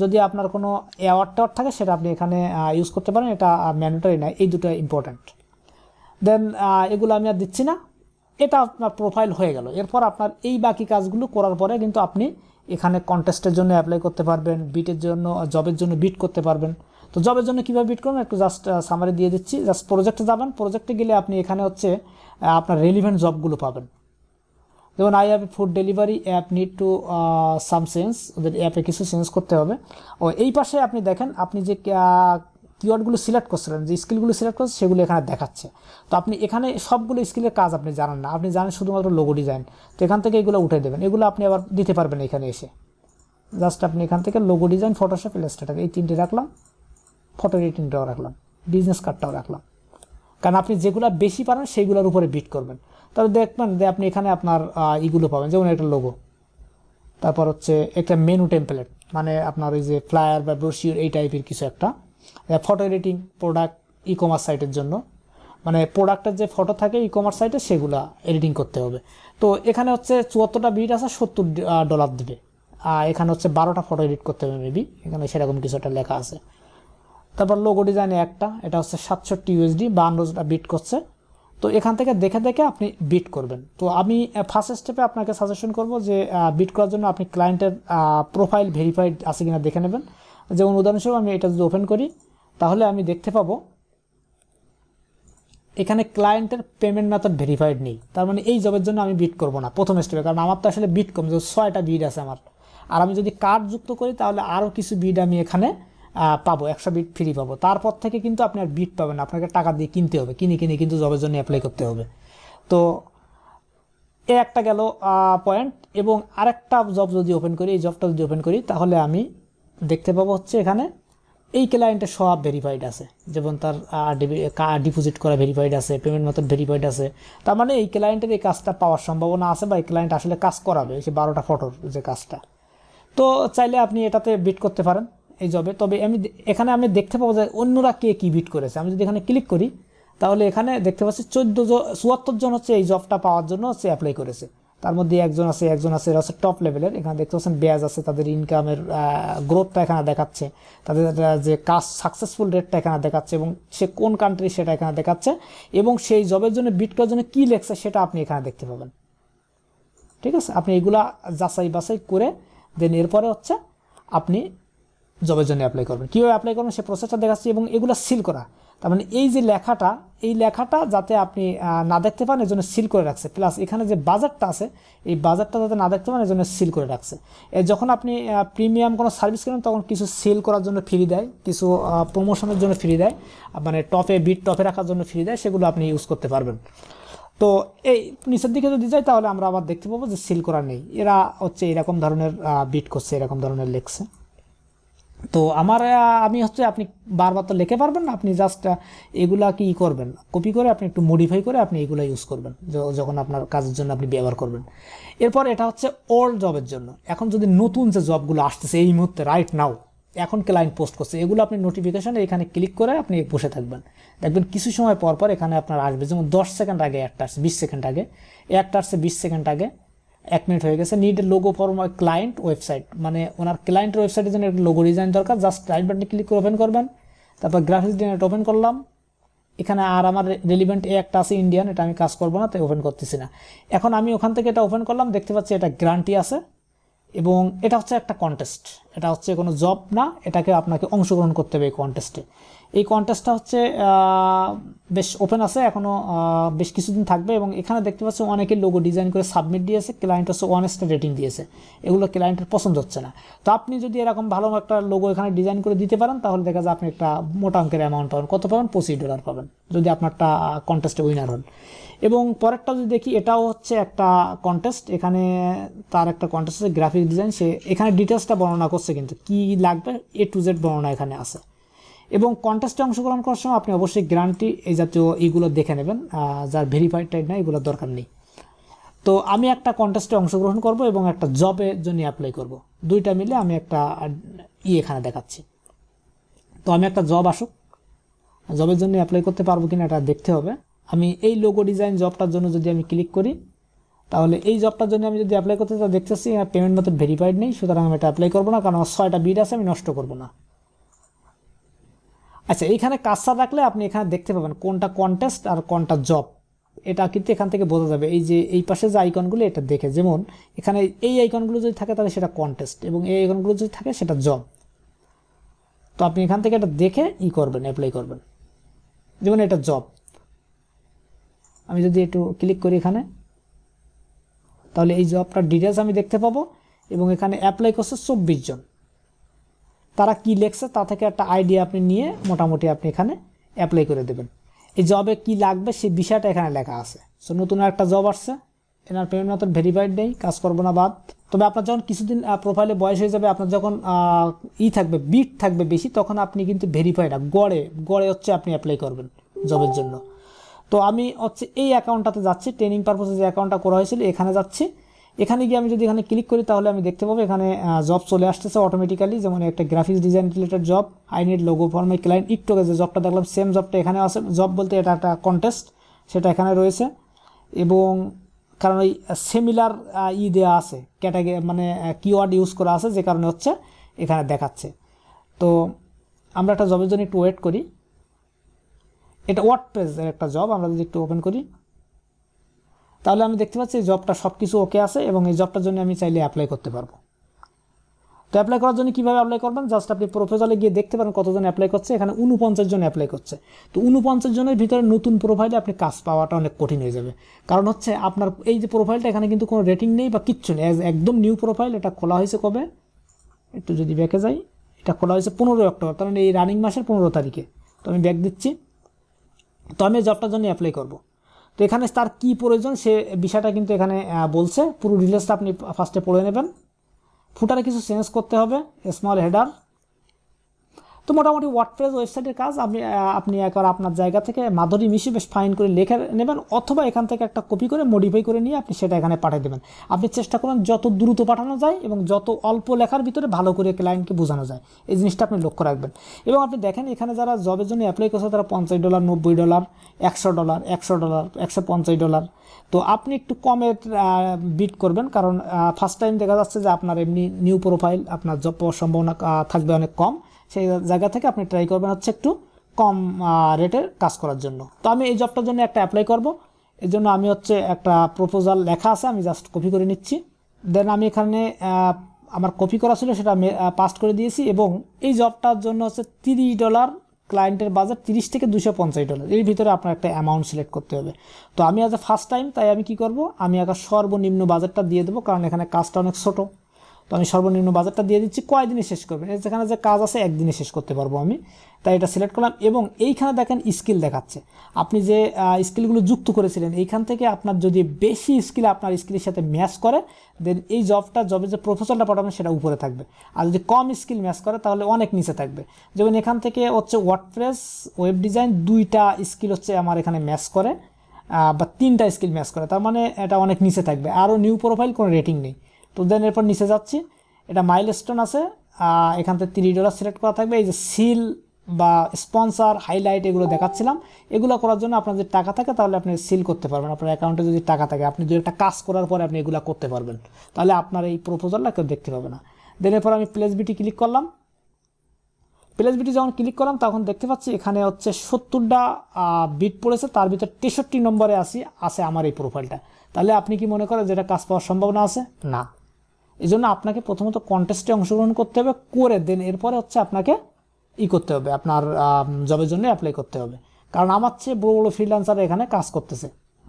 যদি আপনার কোনো অ্যাওয়ার্ড টাওয়ার থাকে সেটা আপনি এখানে ইউজ করতে পারেন এটা ম্যান্ডেটারি নয় এই দুটো ইম্পর্ট্যান্ট দেন এগুলো আমি আর দিচ্ছি না এটা আপনার প্রোফাইল হয়ে গেল এরপর আপনার এই বাকি কাজগুলো করার পরে কিন্তু আপনি এখানে কন্টেস্টের জন্য অ্যাপ্লাই করতে পারবেন বিটের জন্য জবের জন্য বিট করতে পারবেন তো জবের জন্য কীভাবে বিট করবেন একটু জাস্ট সামারি দিয়ে দিচ্ছি জাস্ট প্রজেক্টে যাবেন প্রজেক্টে গেলে আপনি এখানে হচ্ছে আপনার রেলিভেন্ট জবগুলো পাবেন যেমন I app food delivery app need to সামসেন্স ওদের অ্যাপে কিছু চেঞ্জ করতে হবে ও এই পাশে আপনি দেখেন আপনি যে কিওয়ার্ডগুলো সিলেক্ট করছিলেন যে স্কিলগুলো সিলেক্ট করছে সেগুলো এখানে দেখাচ্ছে তো আপনি এখানে সবগুলো স্কিলের কাজ আপনি জানেন না আপনি জানেন শুধুমাত্র লোগো ডিজাইন তো এখান থেকে এগুলো উঠে দেবেন এগুলো আপনি আবার দিতে পারবেন এখানে এসে জাস্ট আপনি এখান থেকে লোগো ডিজাইন ফটোশপ ইলাস্ট্রেটার এই তিনটে রাখলাম ফটো এডিটিংটাও রাখলাম বিজনেস কার্ডটাও রাখলাম কারণ আপনি যেগুলো বেশি পারেন সেইগুলোর উপরে বিট করবেন তাহলে দেখবেন যে আপনি এখানে আপনার ইগুলো পাবেন যেমন একটা লোগো তারপর হচ্ছে একটা মেনু টেম্পলেট মানে আপনার ওই যে ফ্লায়ার বা ব্রোশিওর এই টাইপের কিছু একটা photo editing product e commerce সাইটের জন্য মানে প্রোডাক্টের যে ফটো থাকে ই কমার্স সাইটে সেগুলা এডিটিং করতে হবে তো এখানে হচ্ছে চুয়াত্তরটা বিট আছে সত্তর ডলার দেবে আর এখানে হচ্ছে বারোটা ফটো এডিট করতে হবে মেবি এখানে সেরকম কিছু একটা লেখা আছে তারপর লোগো ডিজাইনে একটা এটা হচ্ছে সাতষট্টি ইউএসডি বান্নটা বিট করছে তো এখান থেকে দেখে দেখে আপনি বিট করবেন তো আমি ফার্স্ট স্টেপে আপনাকে সাজেশন করব যে বিট করার জন্য আপনি ক্লায়েন্টের প্রোফাইল ভেরিফাইড আছে কিনা দেখে নেবেন যেমন উদাহরণস্বরূপ আমি এটা যদি ওপেন করি তাহলে আমি দেখতে পাবো এখানে ক্লায়েন্টের পেমেন্ট মেথড ভেরিফাইড নেই তার মানে এই জবের জন্য আমি বিট করবো না প্রথম স্টেপে কারণ আমার তো আসলে বিট কম যে ছয়টা বিট আছে আমার আর আমি যদি কার্ড যুক্ত করি তাহলে আরও কিছু বিট আমি এখানে পাবো একশো বিট ফ্রি পাবো তারপর থেকে কিন্তু আপনি আর বিট পাবেন আপনাকে টাকা দিয়ে কিনতে হবে কিনে কিনে কিন্তু জবের জন্য অ্যাপ্লাই করতে হবে তো এ একটা গেল পয়েন্ট এবং আরেকটা জব যদি ওপেন করি এই জবটা যদি ওপেন করি তাহলে আমি দেখতে পাবো হচ্ছে এখানে এই ক্লায়েন্টের সব ভেরিফাইড আছে যেমন তার ডিপোজিট করা ভেরিফাইড আছে পেমেন্ট মেথড ভেরিফাইড আছে তার মানে এই ক্লায়েন্টের এই কাজটা পাওয়ার সম্ভাবনা আছে বা এই ক্লায়েন্ট আসলে কাজ করাবে সে বারোটা ফটোর যে কাজটা তো চাইলে আপনি এটাতে বিট করতে পারেন এই জবে তবে আমি এখানে আমি দেখতে পাবো যে অন্যরা কে কী বিট করেছে আমি যদি এখানে ক্লিক করি তাহলে এখানে দেখতে পাচ্ছি চোদ্দো চুয়াত্তর জন হচ্ছে এই জবটা পাওয়ার জন্য সে অ্যাপ্লাই করেছে তার মধ্যে একজন আছে একজন আছে এরা হচ্ছে টপ লেভেলের এখানে দেখতে পাচ্ছেন ব্যাজ আছে তাদের ইনকামের গ্রোথটা এখানে দেখাচ্ছে তাদের যে কাজ সাকসেসফুল রেটটা এখানে দেখাচ্ছে এবং সে কোন কান্ট্রি সেটা এখানে দেখাচ্ছে এবং সেই জবের জন্য বিট করার জন্য কী লেখছে সেটা আপনি এখানে দেখতে পাবেন ঠিক আছে আপনি এগুলা যাচাই বাছাই করে দেন এরপরে হচ্ছে আপনি জবের জন্য অ্যাপ্লাই করবেন কীভাবে অ্যাপ্লাই করবেন সে প্রসেসটা দেখাচ্ছি এবং এগুলো সিল করা তার মানে এই যে লেখাটা এই লেখাটা যাতে আপনি না দেখতে পান এর জন্য সিল করে রাখছে প্লাস এখানে যে বাজারটা আছে এই বাজারটা যাতে না দেখতে পান এর জন্য সিল করে রাখছে যখন আপনি প্রিমিয়াম কোনো সার্ভিস করেন তখন কিছু সেল করার জন্য ফ্রি দেয় কিছু প্রমোশনের জন্য ফ্রি দেয় মানে টপে বিট টপে রাখার জন্য ফ্রি দেয় সেগুলো আপনি ইউজ করতে পারবেন তো এই নিচের দিকে যদি যাই তাহলে আমরা আবার দেখতে পাবো যে সিল করা নেই এরা হচ্ছে এরকম ধরনের বিট করছে এরকম ধরনের লেখছে তো আমার আমি হচ্ছে আপনি বারবার তো লেখে পারবেন না আপনি জাস্ট এগুলা কি করবেন কপি করে আপনি একটু মডিফাই করে আপনি এগুলো ইউজ করবেন যখন আপনার কাজের জন্য আপনি ব্যবহার করবেন এরপর এটা হচ্ছে ওল্ড জবের জন্য এখন যদি নতুন যে জবগুলো আসতেছে এই মুহূর্তে রাইট নাও এখন ক্লায়েন্ট পোস্ট করছে এগুলো আপনি নোটিফিকেশানে এখানে ক্লিক করে আপনি বসে থাকবেন দেখবেন কিছু সময় পর পর এখানে আপনার আসবে যেমন দশ সেকেন্ড আগে একটা আসছে বিশ সেকেন্ড আগে একটা আসছে বিশ সেকেন্ড আগে এক মিনিট হয়ে গেছে need logo for my client website মানে ওনার ক্লায়েন্টের ওয়েবসাইটের জন্য একটা লোগো ডিজাইন দরকার জাস্ট রাইট বাটনে ক্লিক করে ওপেন করবেন তারপর গ্রাফিক্স ডিজাইন ওপেন করলাম এখানে আর আমার রেলিভেন্ট এ একটা আছে ইন্ডিয়ান এটা আমি কাজ করবো না তাই ওপেন করতেছি না এখন আমি ওখান থেকে এটা ওপেন করলাম দেখতে পাচ্ছি এটা গ্রান্টি আছে এবং এটা হচ্ছে একটা কন্টেস্ট এটা হচ্ছে কোনো জব না এটাকে আপনাকে অংশগ্রহণ করতে হবে এই কন্টেস্টে এই কন্টেস্টটা হচ্ছে বেশ ওপেন আছে এখনও বেশ কিছুদিন থাকবে এবং এখানে দেখতে পাচ্ছে অনেকে লোগো ডিজাইন করে সাবমিট দিয়েছে ক্লায়েন্ট হচ্ছে ওয়ান স্টার রেটিং দিয়েছে এগুলো ক্লায়েন্টের পছন্দ হচ্ছে না তো আপনি যদি এরকম ভালো একটা লোগো এখানে ডিজাইন করে দিতে পারেন তাহলে দেখা যায় আপনি একটা মোটা অঙ্কের অ্যামাউন্ট পাবেন কত পাবেন পঁচিশ ডলার পাবেন যদি আপনারটা কন্টেস্টে উইনার হন এবং পরেরটা যদি দেখি এটাও হচ্ছে একটা কন্টেস্ট এখানে তার একটা কন্টেস্ট গ্রাফিক ডিজাইন সে এখানে ডিটেলসটা বর্ণনা করছে কিন্তু কি লাগবে এ টু জেড বর্ণনা এখানে আছে এবং কন্টেস্টে অংশগ্রহণ করার সময় আপনি অবশ্যই গ্যারান্টি এই জাতীয় এইগুলো দেখে নেবেন যার ভেরিফাইড টাইড না এগুলোর দরকার নেই তো আমি একটা কন্টেস্টে অংশগ্রহণ করব এবং একটা জবের জন্য অ্যাপ্লাই করব দুইটা মিলে আমি একটা ই এখানে দেখাচ্ছি তো আমি একটা জব আসুক জবের জন্য অ্যাপ্লাই করতে পারবো কিনা এটা দেখতে হবে আমি এই লোগো ডিজাইন জবটার জন্য যদি আমি ক্লিক করি তাহলে এই জবটার জন্য আমি যদি অ্যাপ্লাই করতে তা দেখতেছি পেমেন্ট মতো ভেরিফাইড নেই সুতরাং আমি এটা অ্যাপ্লাই করবো না কারণ ছয়টা বিড আছে আমি নষ্ট করবো না আচ্ছা এইখানে কাজটা রাখলে আপনি এখানে দেখতে পাবেন কোনটা কন্টেস্ট আর কোনটা জব এটা কিন্তু এখান থেকে বোঝা যাবে এই যে এই পাশে যে আইকনগুলো এটা দেখে যেমন এখানে এই আইকনগুলো যদি থাকে তাহলে সেটা কন্টেস্ট এবং এই আইকনগুলো যদি থাকে সেটা জব তো আপনি এখান থেকে এটা দেখে ই করবেন অ্যাপ্লাই করবেন যেমন এটা জব আমি যদি একটু ক্লিক করি এখানে তাহলে এই জবটার ডিটেলস আমি দেখতে পাবো এবং এখানে অ্যাপ্লাই করছে চব্বিশ জন তারা কি লেখছে তা থেকে একটা আইডিয়া আপনি নিয়ে মোটামুটি আপনি এখানে অ্যাপ্লাই করে দেবেন এই জবে কি লাগবে সেই বিষয়টা এখানে লেখা আছে সো নতুন একটা জব আসছে এনার পেমেন্ট মেথড ভেরিফাইড নেই কাজ করবো না বাদ তবে আপনার যখন কিছুদিন প্রোফাইলে বয়স হয়ে যাবে আপনার যখন ই থাকবে বিট থাকবে বেশি তখন আপনি কিন্তু ভেরিফাইড গড়ে গড়ে হচ্ছে আপনি অ্যাপ্লাই করবেন জবের জন্য তো আমি হচ্ছে এই অ্যাকাউন্টটাতে যাচ্ছি ট্রেনিং পারপোজে যে অ্যাকাউন্টটা করা হয়েছিল এখানে যাচ্ছি এখানে গিয়ে আমি যদি এখানে ক্লিক করি তাহলে আমি দেখতে পাবো এখানে জব চলে আসতেছে অটোমেটিক্যালি যেমন একটা graphics design related job I need logo for my client ইকটোকে যে জবটা দেখলাম সেম জবটা এখানে আছে জব বলতে এটা একটা কন্টেস্ট সেটা এখানে রয়েছে এবং কারণ ওই সেমিলার ই দেওয়া আছে ক্যাটাগরি মানে কিওয়ার্ড ইউজ করা আছে যে কারণে হচ্ছে এখানে দেখাচ্ছে তো আমরা একটা জবের জন্য একটু ওয়েট করি এটা ওয়ার্ড পেজ একটা জব আমরা যদি একটু ওপেন করি তাহলে আমি দেখতে পাচ্ছি এই জবটা সব কিছু ওকে আছে এবং এই জবটার জন্য আমি চাইলে অ্যাপ্লাই করতে পারবো তো অ্যাপ্লাই করার জন্য কীভাবে অ্যাপ্লাই করবেন জাস্ট আপনি প্রোফাইলে গিয়ে দেখতে পারেন কতজন অ্যাপ্লাই করছে এখানে উনপঞ্চাশ জন অ্যাপ্লাই করছে তো উনপঞ্চাশ জনের ভিতরে নতুন প্রোফাইলে আপনি কাজ পাওয়াটা অনেক কঠিন হয়ে যাবে কারণ হচ্ছে আপনার এই যে প্রোফাইলটা এখানে কিন্তু কোনো রেটিং নেই বা কিচ্ছু নেই একদম নিউ প্রোফাইল এটা খোলা হয়েছে কবে একটু যদি ব্যাকে যাই এটা খোলা হয়েছে পনেরোই অক্টোবর তার মানে এই রানিং মাসের পনেরো তারিখে তো আমি ব্যাক দিচ্ছি তো আমি জবটার জন্য অ্যাপ্লাই করবো তো এখানে তার কি প্রয়োজন সে বিষয়টা কিন্তু এখানে বলছে পুরো ডিটেলসটা আপনি ফার্স্টে পড়ে নেবেন ফুটারে কিছু চেঞ্জ করতে হবে স্মল হেডার তো মোটামুটি ওয়ার্ডপ্রেস ওয়েবসাইটের কাজ আপনি আপনি একবার আপনার জায়গা থেকে মাধুরী মিশিয়ে বেশ ফাইন করে লেখে নেবেন অথবা এখান থেকে একটা কপি করে মডিফাই করে নিয়ে আপনি সেটা এখানে পাঠিয়ে দেবেন আপনি চেষ্টা করুন যত দ্রুত পাঠানো যায় এবং যত অল্প লেখার ভিতরে ভালো করে ক্লায়েন্টকে বোঝানো যায় এই জিনিসটা আপনি লক্ষ্য রাখবেন এবং আপনি দেখেন এখানে যারা জবের জন্য অ্যাপ্লাই করছে তারা পঞ্চাশ ডলার নব্বই ডলার একশো ডলার একশো ডলার একশো পঞ্চাশ ডলার তো আপনি একটু কমে বিট করবেন কারণ ফার্স্ট টাইম দেখা যাচ্ছে যে আপনার এমনি নিউ প্রোফাইল আপনার জব পাওয়ার সম্ভাবনা থাকবে অনেক কম সেই জায়গা থেকে আপনি ট্রাই করবেন হচ্ছে একটু কম রেটের কাজ করার জন্য তো আমি এই জবটার জন্য একটা অ্যাপ্লাই করব এর জন্য আমি হচ্ছে একটা প্রপোজাল লেখা আছে আমি জাস্ট কপি করে নিচ্ছি দেন আমি এখানে আমার কপি করা ছিল সেটা পাস্ট করে দিয়েছি এবং এই জবটার জন্য হচ্ছে তিরিশ ডলার ক্লায়েন্টের বাজার তিরিশ থেকে দুশো পঞ্চাশ ডলার এর ভিতরে আপনার একটা অ্যামাউন্ট সিলেক্ট করতে হবে তো আমি আজ ফার্স্ট টাইম তাই আমি কি করব আমি একটা সর্বনিম্ন বাজারটা দিয়ে দেবো কারণ এখানে কাজটা অনেক ছোটো তো আমি সর্বনিম্ন বাজারটা দিয়ে দিচ্ছি কয়দিনে শেষ করবে যেখানে যে কাজ আছে একদিনে শেষ করতে পারবো আমি তাই এটা সিলেক্ট করলাম এবং এইখানে দেখেন স্কিল দেখাচ্ছে আপনি যে স্কিলগুলো যুক্ত করেছিলেন এইখান থেকে আপনার যদি বেশি স্কিল আপনার স্কিলের সাথে ম্যাচ করে দেন এই জবটা জবের যে প্রফেশনটা পাঠাবেন সেটা উপরে থাকবে আর যদি কম স্কিল ম্যাচ করে তাহলে অনেক নিচে থাকবে যেমন এখান থেকে হচ্ছে ওয়ার্ডপ্রেস ওয়েব ডিজাইন দুইটা স্কিল হচ্ছে আমার এখানে ম্যাচ করে বা তিনটা স্কিল ম্যাচ করে তার মানে এটা অনেক নিচে থাকবে আরও নিউ প্রোফাইল কোনো রেটিং নেই তো দেন এরপর নিচে যাচ্ছি এটা মাইলস্টোন আছে এখান থেকে তিরিশ ডলার সিলেক্ট করা থাকবে এই যে সিল বা স্পন্সার হাইলাইট এগুলো দেখাচ্ছিলাম এগুলো করার জন্য আপনার যদি টাকা থাকে তাহলে আপনি সিল করতে পারবেন আপনার অ্যাকাউন্টে যদি টাকা থাকে আপনি যদি একটা কাজ করার পরে আপনি এগুলো করতে পারবেন তাহলে আপনার এই প্রপোজালটা কেউ দেখতে পাবে না দেন এরপর আমি প্লেসবিটি ক্লিক করলাম প্লেসবিটি যখন ক্লিক করলাম তখন দেখতে পাচ্ছি এখানে হচ্ছে সত্তরটা বিট পড়েছে তার ভিতর তেষট্টি নম্বরে আসি আছে আমার এই প্রোফাইলটা তাহলে আপনি কি মনে করেন যেটা কাজ পাওয়ার সম্ভাবনা আছে না এই জন্য আপনাকে প্রথমত কন্টেস্টে অংশগ্রহণ করতে হবে করে দেন এরপরে হচ্ছে আপনাকে ই করতে হবে আপনার জবের জন্য অ্যাপ্লাই করতে হবে কারণ আমার চেয়ে বড় বড় ফ্রিল্যান্সার এখানে কাজ করতেছে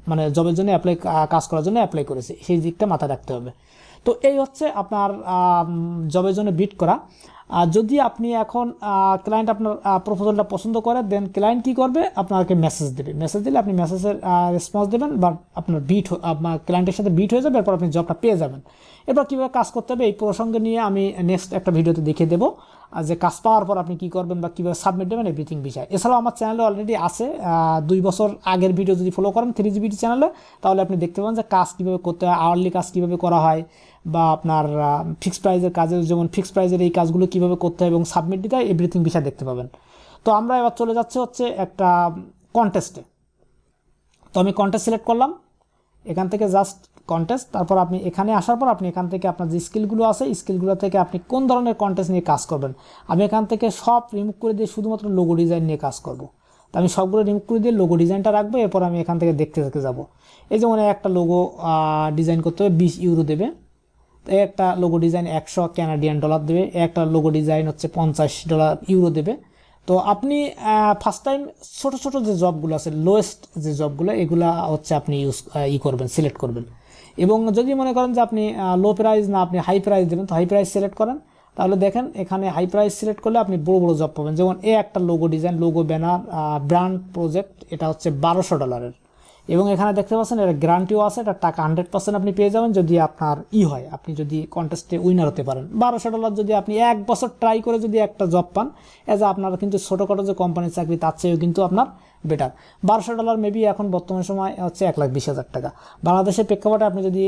মানে জবের জন্য অ্যাপ্লাই কাজ করার জন্য অ্যাপ্লাই করেছে সেই দিকটা মাথায় রাখতে হবে তো এই হচ্ছে আপনার জবের জন্য বিট করা যদি আপনি এখন ক্লায়েন্ট আপনার প্রপোজালটা পছন্দ করে দেন ক্লায়েন্ট কী করবে আপনাকে মেসেজ দেবে মেসেজ দিলে আপনি মেসেজের রেসপন্স দেবেন বা আপনার বিট ক্লায়েন্টের সাথে বিট হয়ে যাবে এরপর আপনি জবটা পেয়ে যাবেন এরপর কীভাবে কাজ করতে হবে এই প্রসঙ্গে নিয়ে আমি নেক্সট একটা ভিডিওতে দেখিয়ে দেবো যে কাজ পাওয়ার পর আপনি কী করবেন বা কীভাবে সাবমিট দেবেন এভরিথিং বিষয় এছাড়াও আমার চ্যানেলে অলরেডি আছে দুই বছর আগের ভিডিও যদি ফলো করেন থ্রি জিবিটি চ্যানেলে তাহলে আপনি দেখতে পাবেন যে কাজ কীভাবে করতে হয় আওয়ারলি কাজ কীভাবে করা হয় বা আপনার ফিক্সড প্রাইজের কাজে যেমন ফিক্সড প্রাইজের এই কাজগুলো কীভাবে করতে হয় এবং সাবমিট দিতে হয় এভরিথিং বিষয় দেখতে পাবেন তো আমরা এবার চলে যাচ্ছে হচ্ছে একটা কন্টেস্টে তো আমি কন্টেস্ট সিলেক্ট করলাম এখান থেকে জাস্ট কন্টেস্ট তারপর আপনি এখানে আসার পর আপনি এখান থেকে আপনার যে স্কিলগুলো আছে স্কিলগুলো থেকে আপনি কোন ধরনের কন্টেস্ট নিয়ে কাজ করবেন আমি এখান থেকে সব রিমুভ করে দিয়ে শুধুমাত্র লোগো ডিজাইন নিয়ে কাজ করব। তো আমি সবগুলো রিমুভ করে দিয়ে লোগো ডিজাইনটা রাখবো এরপর আমি এখান থেকে দেখতে দেখতে যাবো এই যেমন মানে একটা লোগো ডিজাইন করতে হবে বিশ ইউরো দেবে একটা লোগো ডিজাইন একশো ক্যানাডিয়ান ডলার দেবে একটা লোগো ডিজাইন হচ্ছে পঞ্চাশ ডলার ইউরো দেবে তো আপনি ফার্স্ট টাইম ছোট ছোট যে জবগুলো আছে লোয়েস্ট যে জবগুলো এগুলা হচ্ছে আপনি ইউজ ই করবেন সিলেক্ট করবেন এবং যদি মনে করেন যে আপনি লো প্রাইস না আপনি হাই প্রাইস দেবেন তো হাই প্রাইস সিলেক্ট করেন তাহলে দেখেন এখানে হাই প্রাইস সিলেক্ট করলে আপনি বড় বড় জব পাবেন যেমন এ একটা logo design logo banner brand project এটা হচ্ছে বারোশো ডলারের এবং এখানে দেখতে পাচ্ছেন এটা গ্যারান্টিও আছে এটা টাকা হান্ড্রেড পার্সেন্ট আপনি পেয়ে যাবেন যদি আপনার ই হয় আপনি যদি কন্টেস্টে উইনার হতে পারেন বারোশো ডলার যদি আপনি এক বছর ট্রাই করে যদি একটা জব পান অ্যাজ আপনারা কিন্তু ছোটোখাটো যে কোম্পানির চাকরি তার চেয়েও কিন্তু আপনার বেটার বারোশো ডলার মেবি এখন বর্তমান সময় হচ্ছে এক লাখ বিশ হাজার টাকা বাংলাদেশের প্রেক্ষাপটে আপনি যদি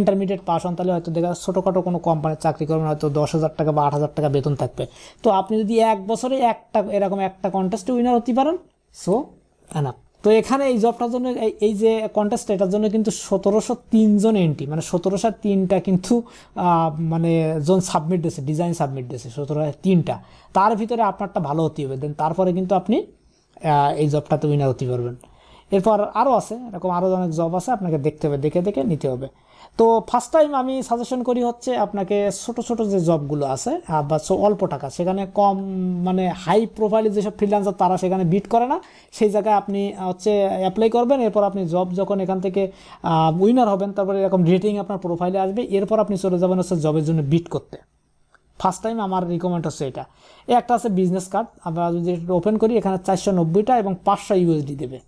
ইন্টারমিডিয়েট পাস হন তাহলে হয়তো দেখা ছোটোখাটো কোনো কোম্পানির চাকরি করবেন হয়তো দশ হাজার টাকা বা আট হাজার টাকা বেতন থাকবে তো আপনি যদি এক বছরে একটা এরকম একটা কন্টেস্টে উইনার হতে পারেন সো অ্যানাপ তো এখানে এই জবটার জন্য এই যে কন্টেস্ট এটার জন্য কিন্তু সতেরোশো তিনজন এন্ট্রি মানে সতেরোশো তিনটা কিন্তু মানে জন সাবমিট দিয়েছে ডিজাইন সাবমিট দিয়েছে সতেরোশো তিনটা তার ভিতরে আপনারটা ভালো হতে হবে দেন তারপরে কিন্তু আপনি এই জবটাতে উইনার হতে পারবেন এরপর আরও আছে এরকম আরও অনেক জব আছে আপনাকে দেখতে হবে দেখে দেখে নিতে হবে তো ফার্স্ট টাইম আমি সাজেশন করি হচ্ছে আপনাকে ছোট ছোট যে জবগুলো আছে বা অল্প টাকা সেখানে কম মানে হাই প্রোফাইল যেসব ফ্রিল্যান্সার তারা সেখানে বিট করে না সেই জায়গায় আপনি হচ্ছে অ্যাপ্লাই করবেন এরপর আপনি জব যখন এখান থেকে উইনার হবেন তারপরে এরকম রেটিং আপনার প্রোফাইলে আসবে এরপর আপনি চলে যাবেন হচ্ছে জবের জন্য বিট করতে ফার্স্ট টাইম আমার রিকমেন্ড হচ্ছে এটা এ একটা আছে বিজনেস কার্ড আমরা যদি ওপেন করি এখানে চারশো নব্বইটা এবং পাঁচশো ইউএসডি দেবে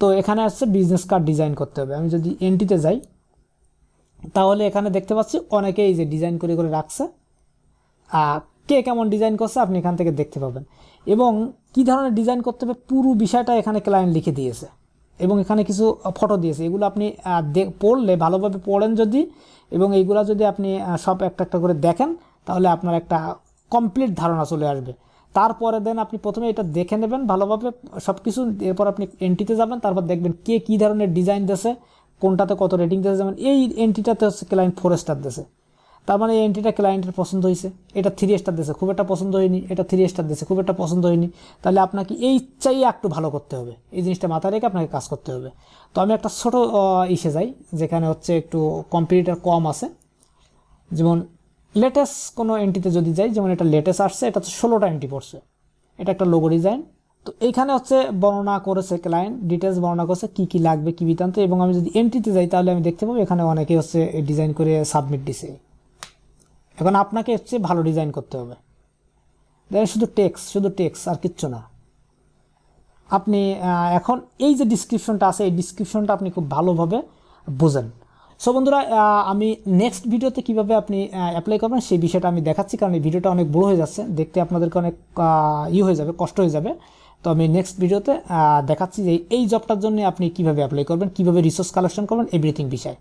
তো এখানে হচ্ছে বিজনেস কার্ড ডিজাইন করতে হবে আমি যদি এনটিতে যাই তাহলে এখানে দেখতে পাচ্ছি অনেকে এই যে ডিজাইন করে করে রাখছে কে কেমন ডিজাইন করছে আপনি এখান থেকে দেখতে পাবেন এবং কি ধরনের ডিজাইন করতে হবে পুরো বিষয়টা এখানে ক্লায়েন্ট লিখে দিয়েছে এবং এখানে কিছু ফটো দিয়েছে এগুলো আপনি পড়লে ভালোভাবে পড়েন যদি এবং এইগুলো যদি আপনি সব একটা একটা করে দেখেন তাহলে আপনার একটা কমপ্লিট ধারণা চলে আসবে তারপরে দেন আপনি প্রথমে এটা দেখে নেবেন ভালোভাবে সব কিছু এরপর আপনি এন্ট্রিতে যাবেন তারপর দেখবেন কে কী ধরনের ডিজাইন দেশে কোনটাতে কত রেটিং দিয়েছে যেমন এই এন্ট্রিটাতে হচ্ছে ক্লায়েন্ট ফোর স্টার দিয়েছে তার মানে এই এন্ট্রিটা ক্লায়েন্টের পছন্দ হয়েছে এটা থ্রি স্টার দিয়েছে খুব একটা পছন্দ হয়নি এটা থ্রি স্টার দিয়েছে খুব একটা পছন্দ হয়নি তাহলে আপনাকে এই চাই একটু ভালো করতে হবে এই জিনিসটা মাথায় রেখে আপনাকে কাজ করতে হবে তো আমি একটা ছোটো ইসে যাই যেখানে হচ্ছে একটু কম্পিউটার কম আছে যেমন লেটেস্ট কোনো এন্ট্রিতে যদি যাই যেমন এটা লেটেস্ট আসছে এটা তো ষোলোটা এন্ট্রি পড়ছে এটা একটা লোগো ডিজাইন তো এইখানে হচ্ছে বর্ণনা করেছে ক্লায়েন্ট ডিটেলস বর্ণনা করেছে কী কী লাগবে কী বিতান্ত এবং আমি যদি এন্ট্রিতে যাই তাহলে আমি দেখতে পাবো এখানে অনেকে হচ্ছে ডিজাইন করে সাবমিট দিছে এখন আপনাকে হচ্ছে ভালো ডিজাইন করতে হবে দেখেন শুধু টেক্স শুধু টেক্স আর কিচ্ছু না আপনি এখন এই যে ডিসক্রিপশনটা আছে এই ডিসক্রিপশনটা আপনি খুব ভালোভাবে বোঝেন সো বন্ধুরা আমি নেক্সট ভিডিওতে কিভাবে আপনি অ্যাপ্লাই করবেন সেই বিষয়টা আমি দেখাচ্ছি কারণ এই ভিডিওটা অনেক বড় হয়ে যাচ্ছে দেখতে আপনাদেরকে অনেক ই হয়ে যাবে কষ্ট হয়ে যাবে তো আমি নেক্সট ভিডিওতে দেখাচ্ছি যে এই জবটার জন্য আপনি কিভাবে অ্যাপ্লাই করবেন কিভাবে রিসোর্স কালেকশন করবেন এভরিথিং বিষয়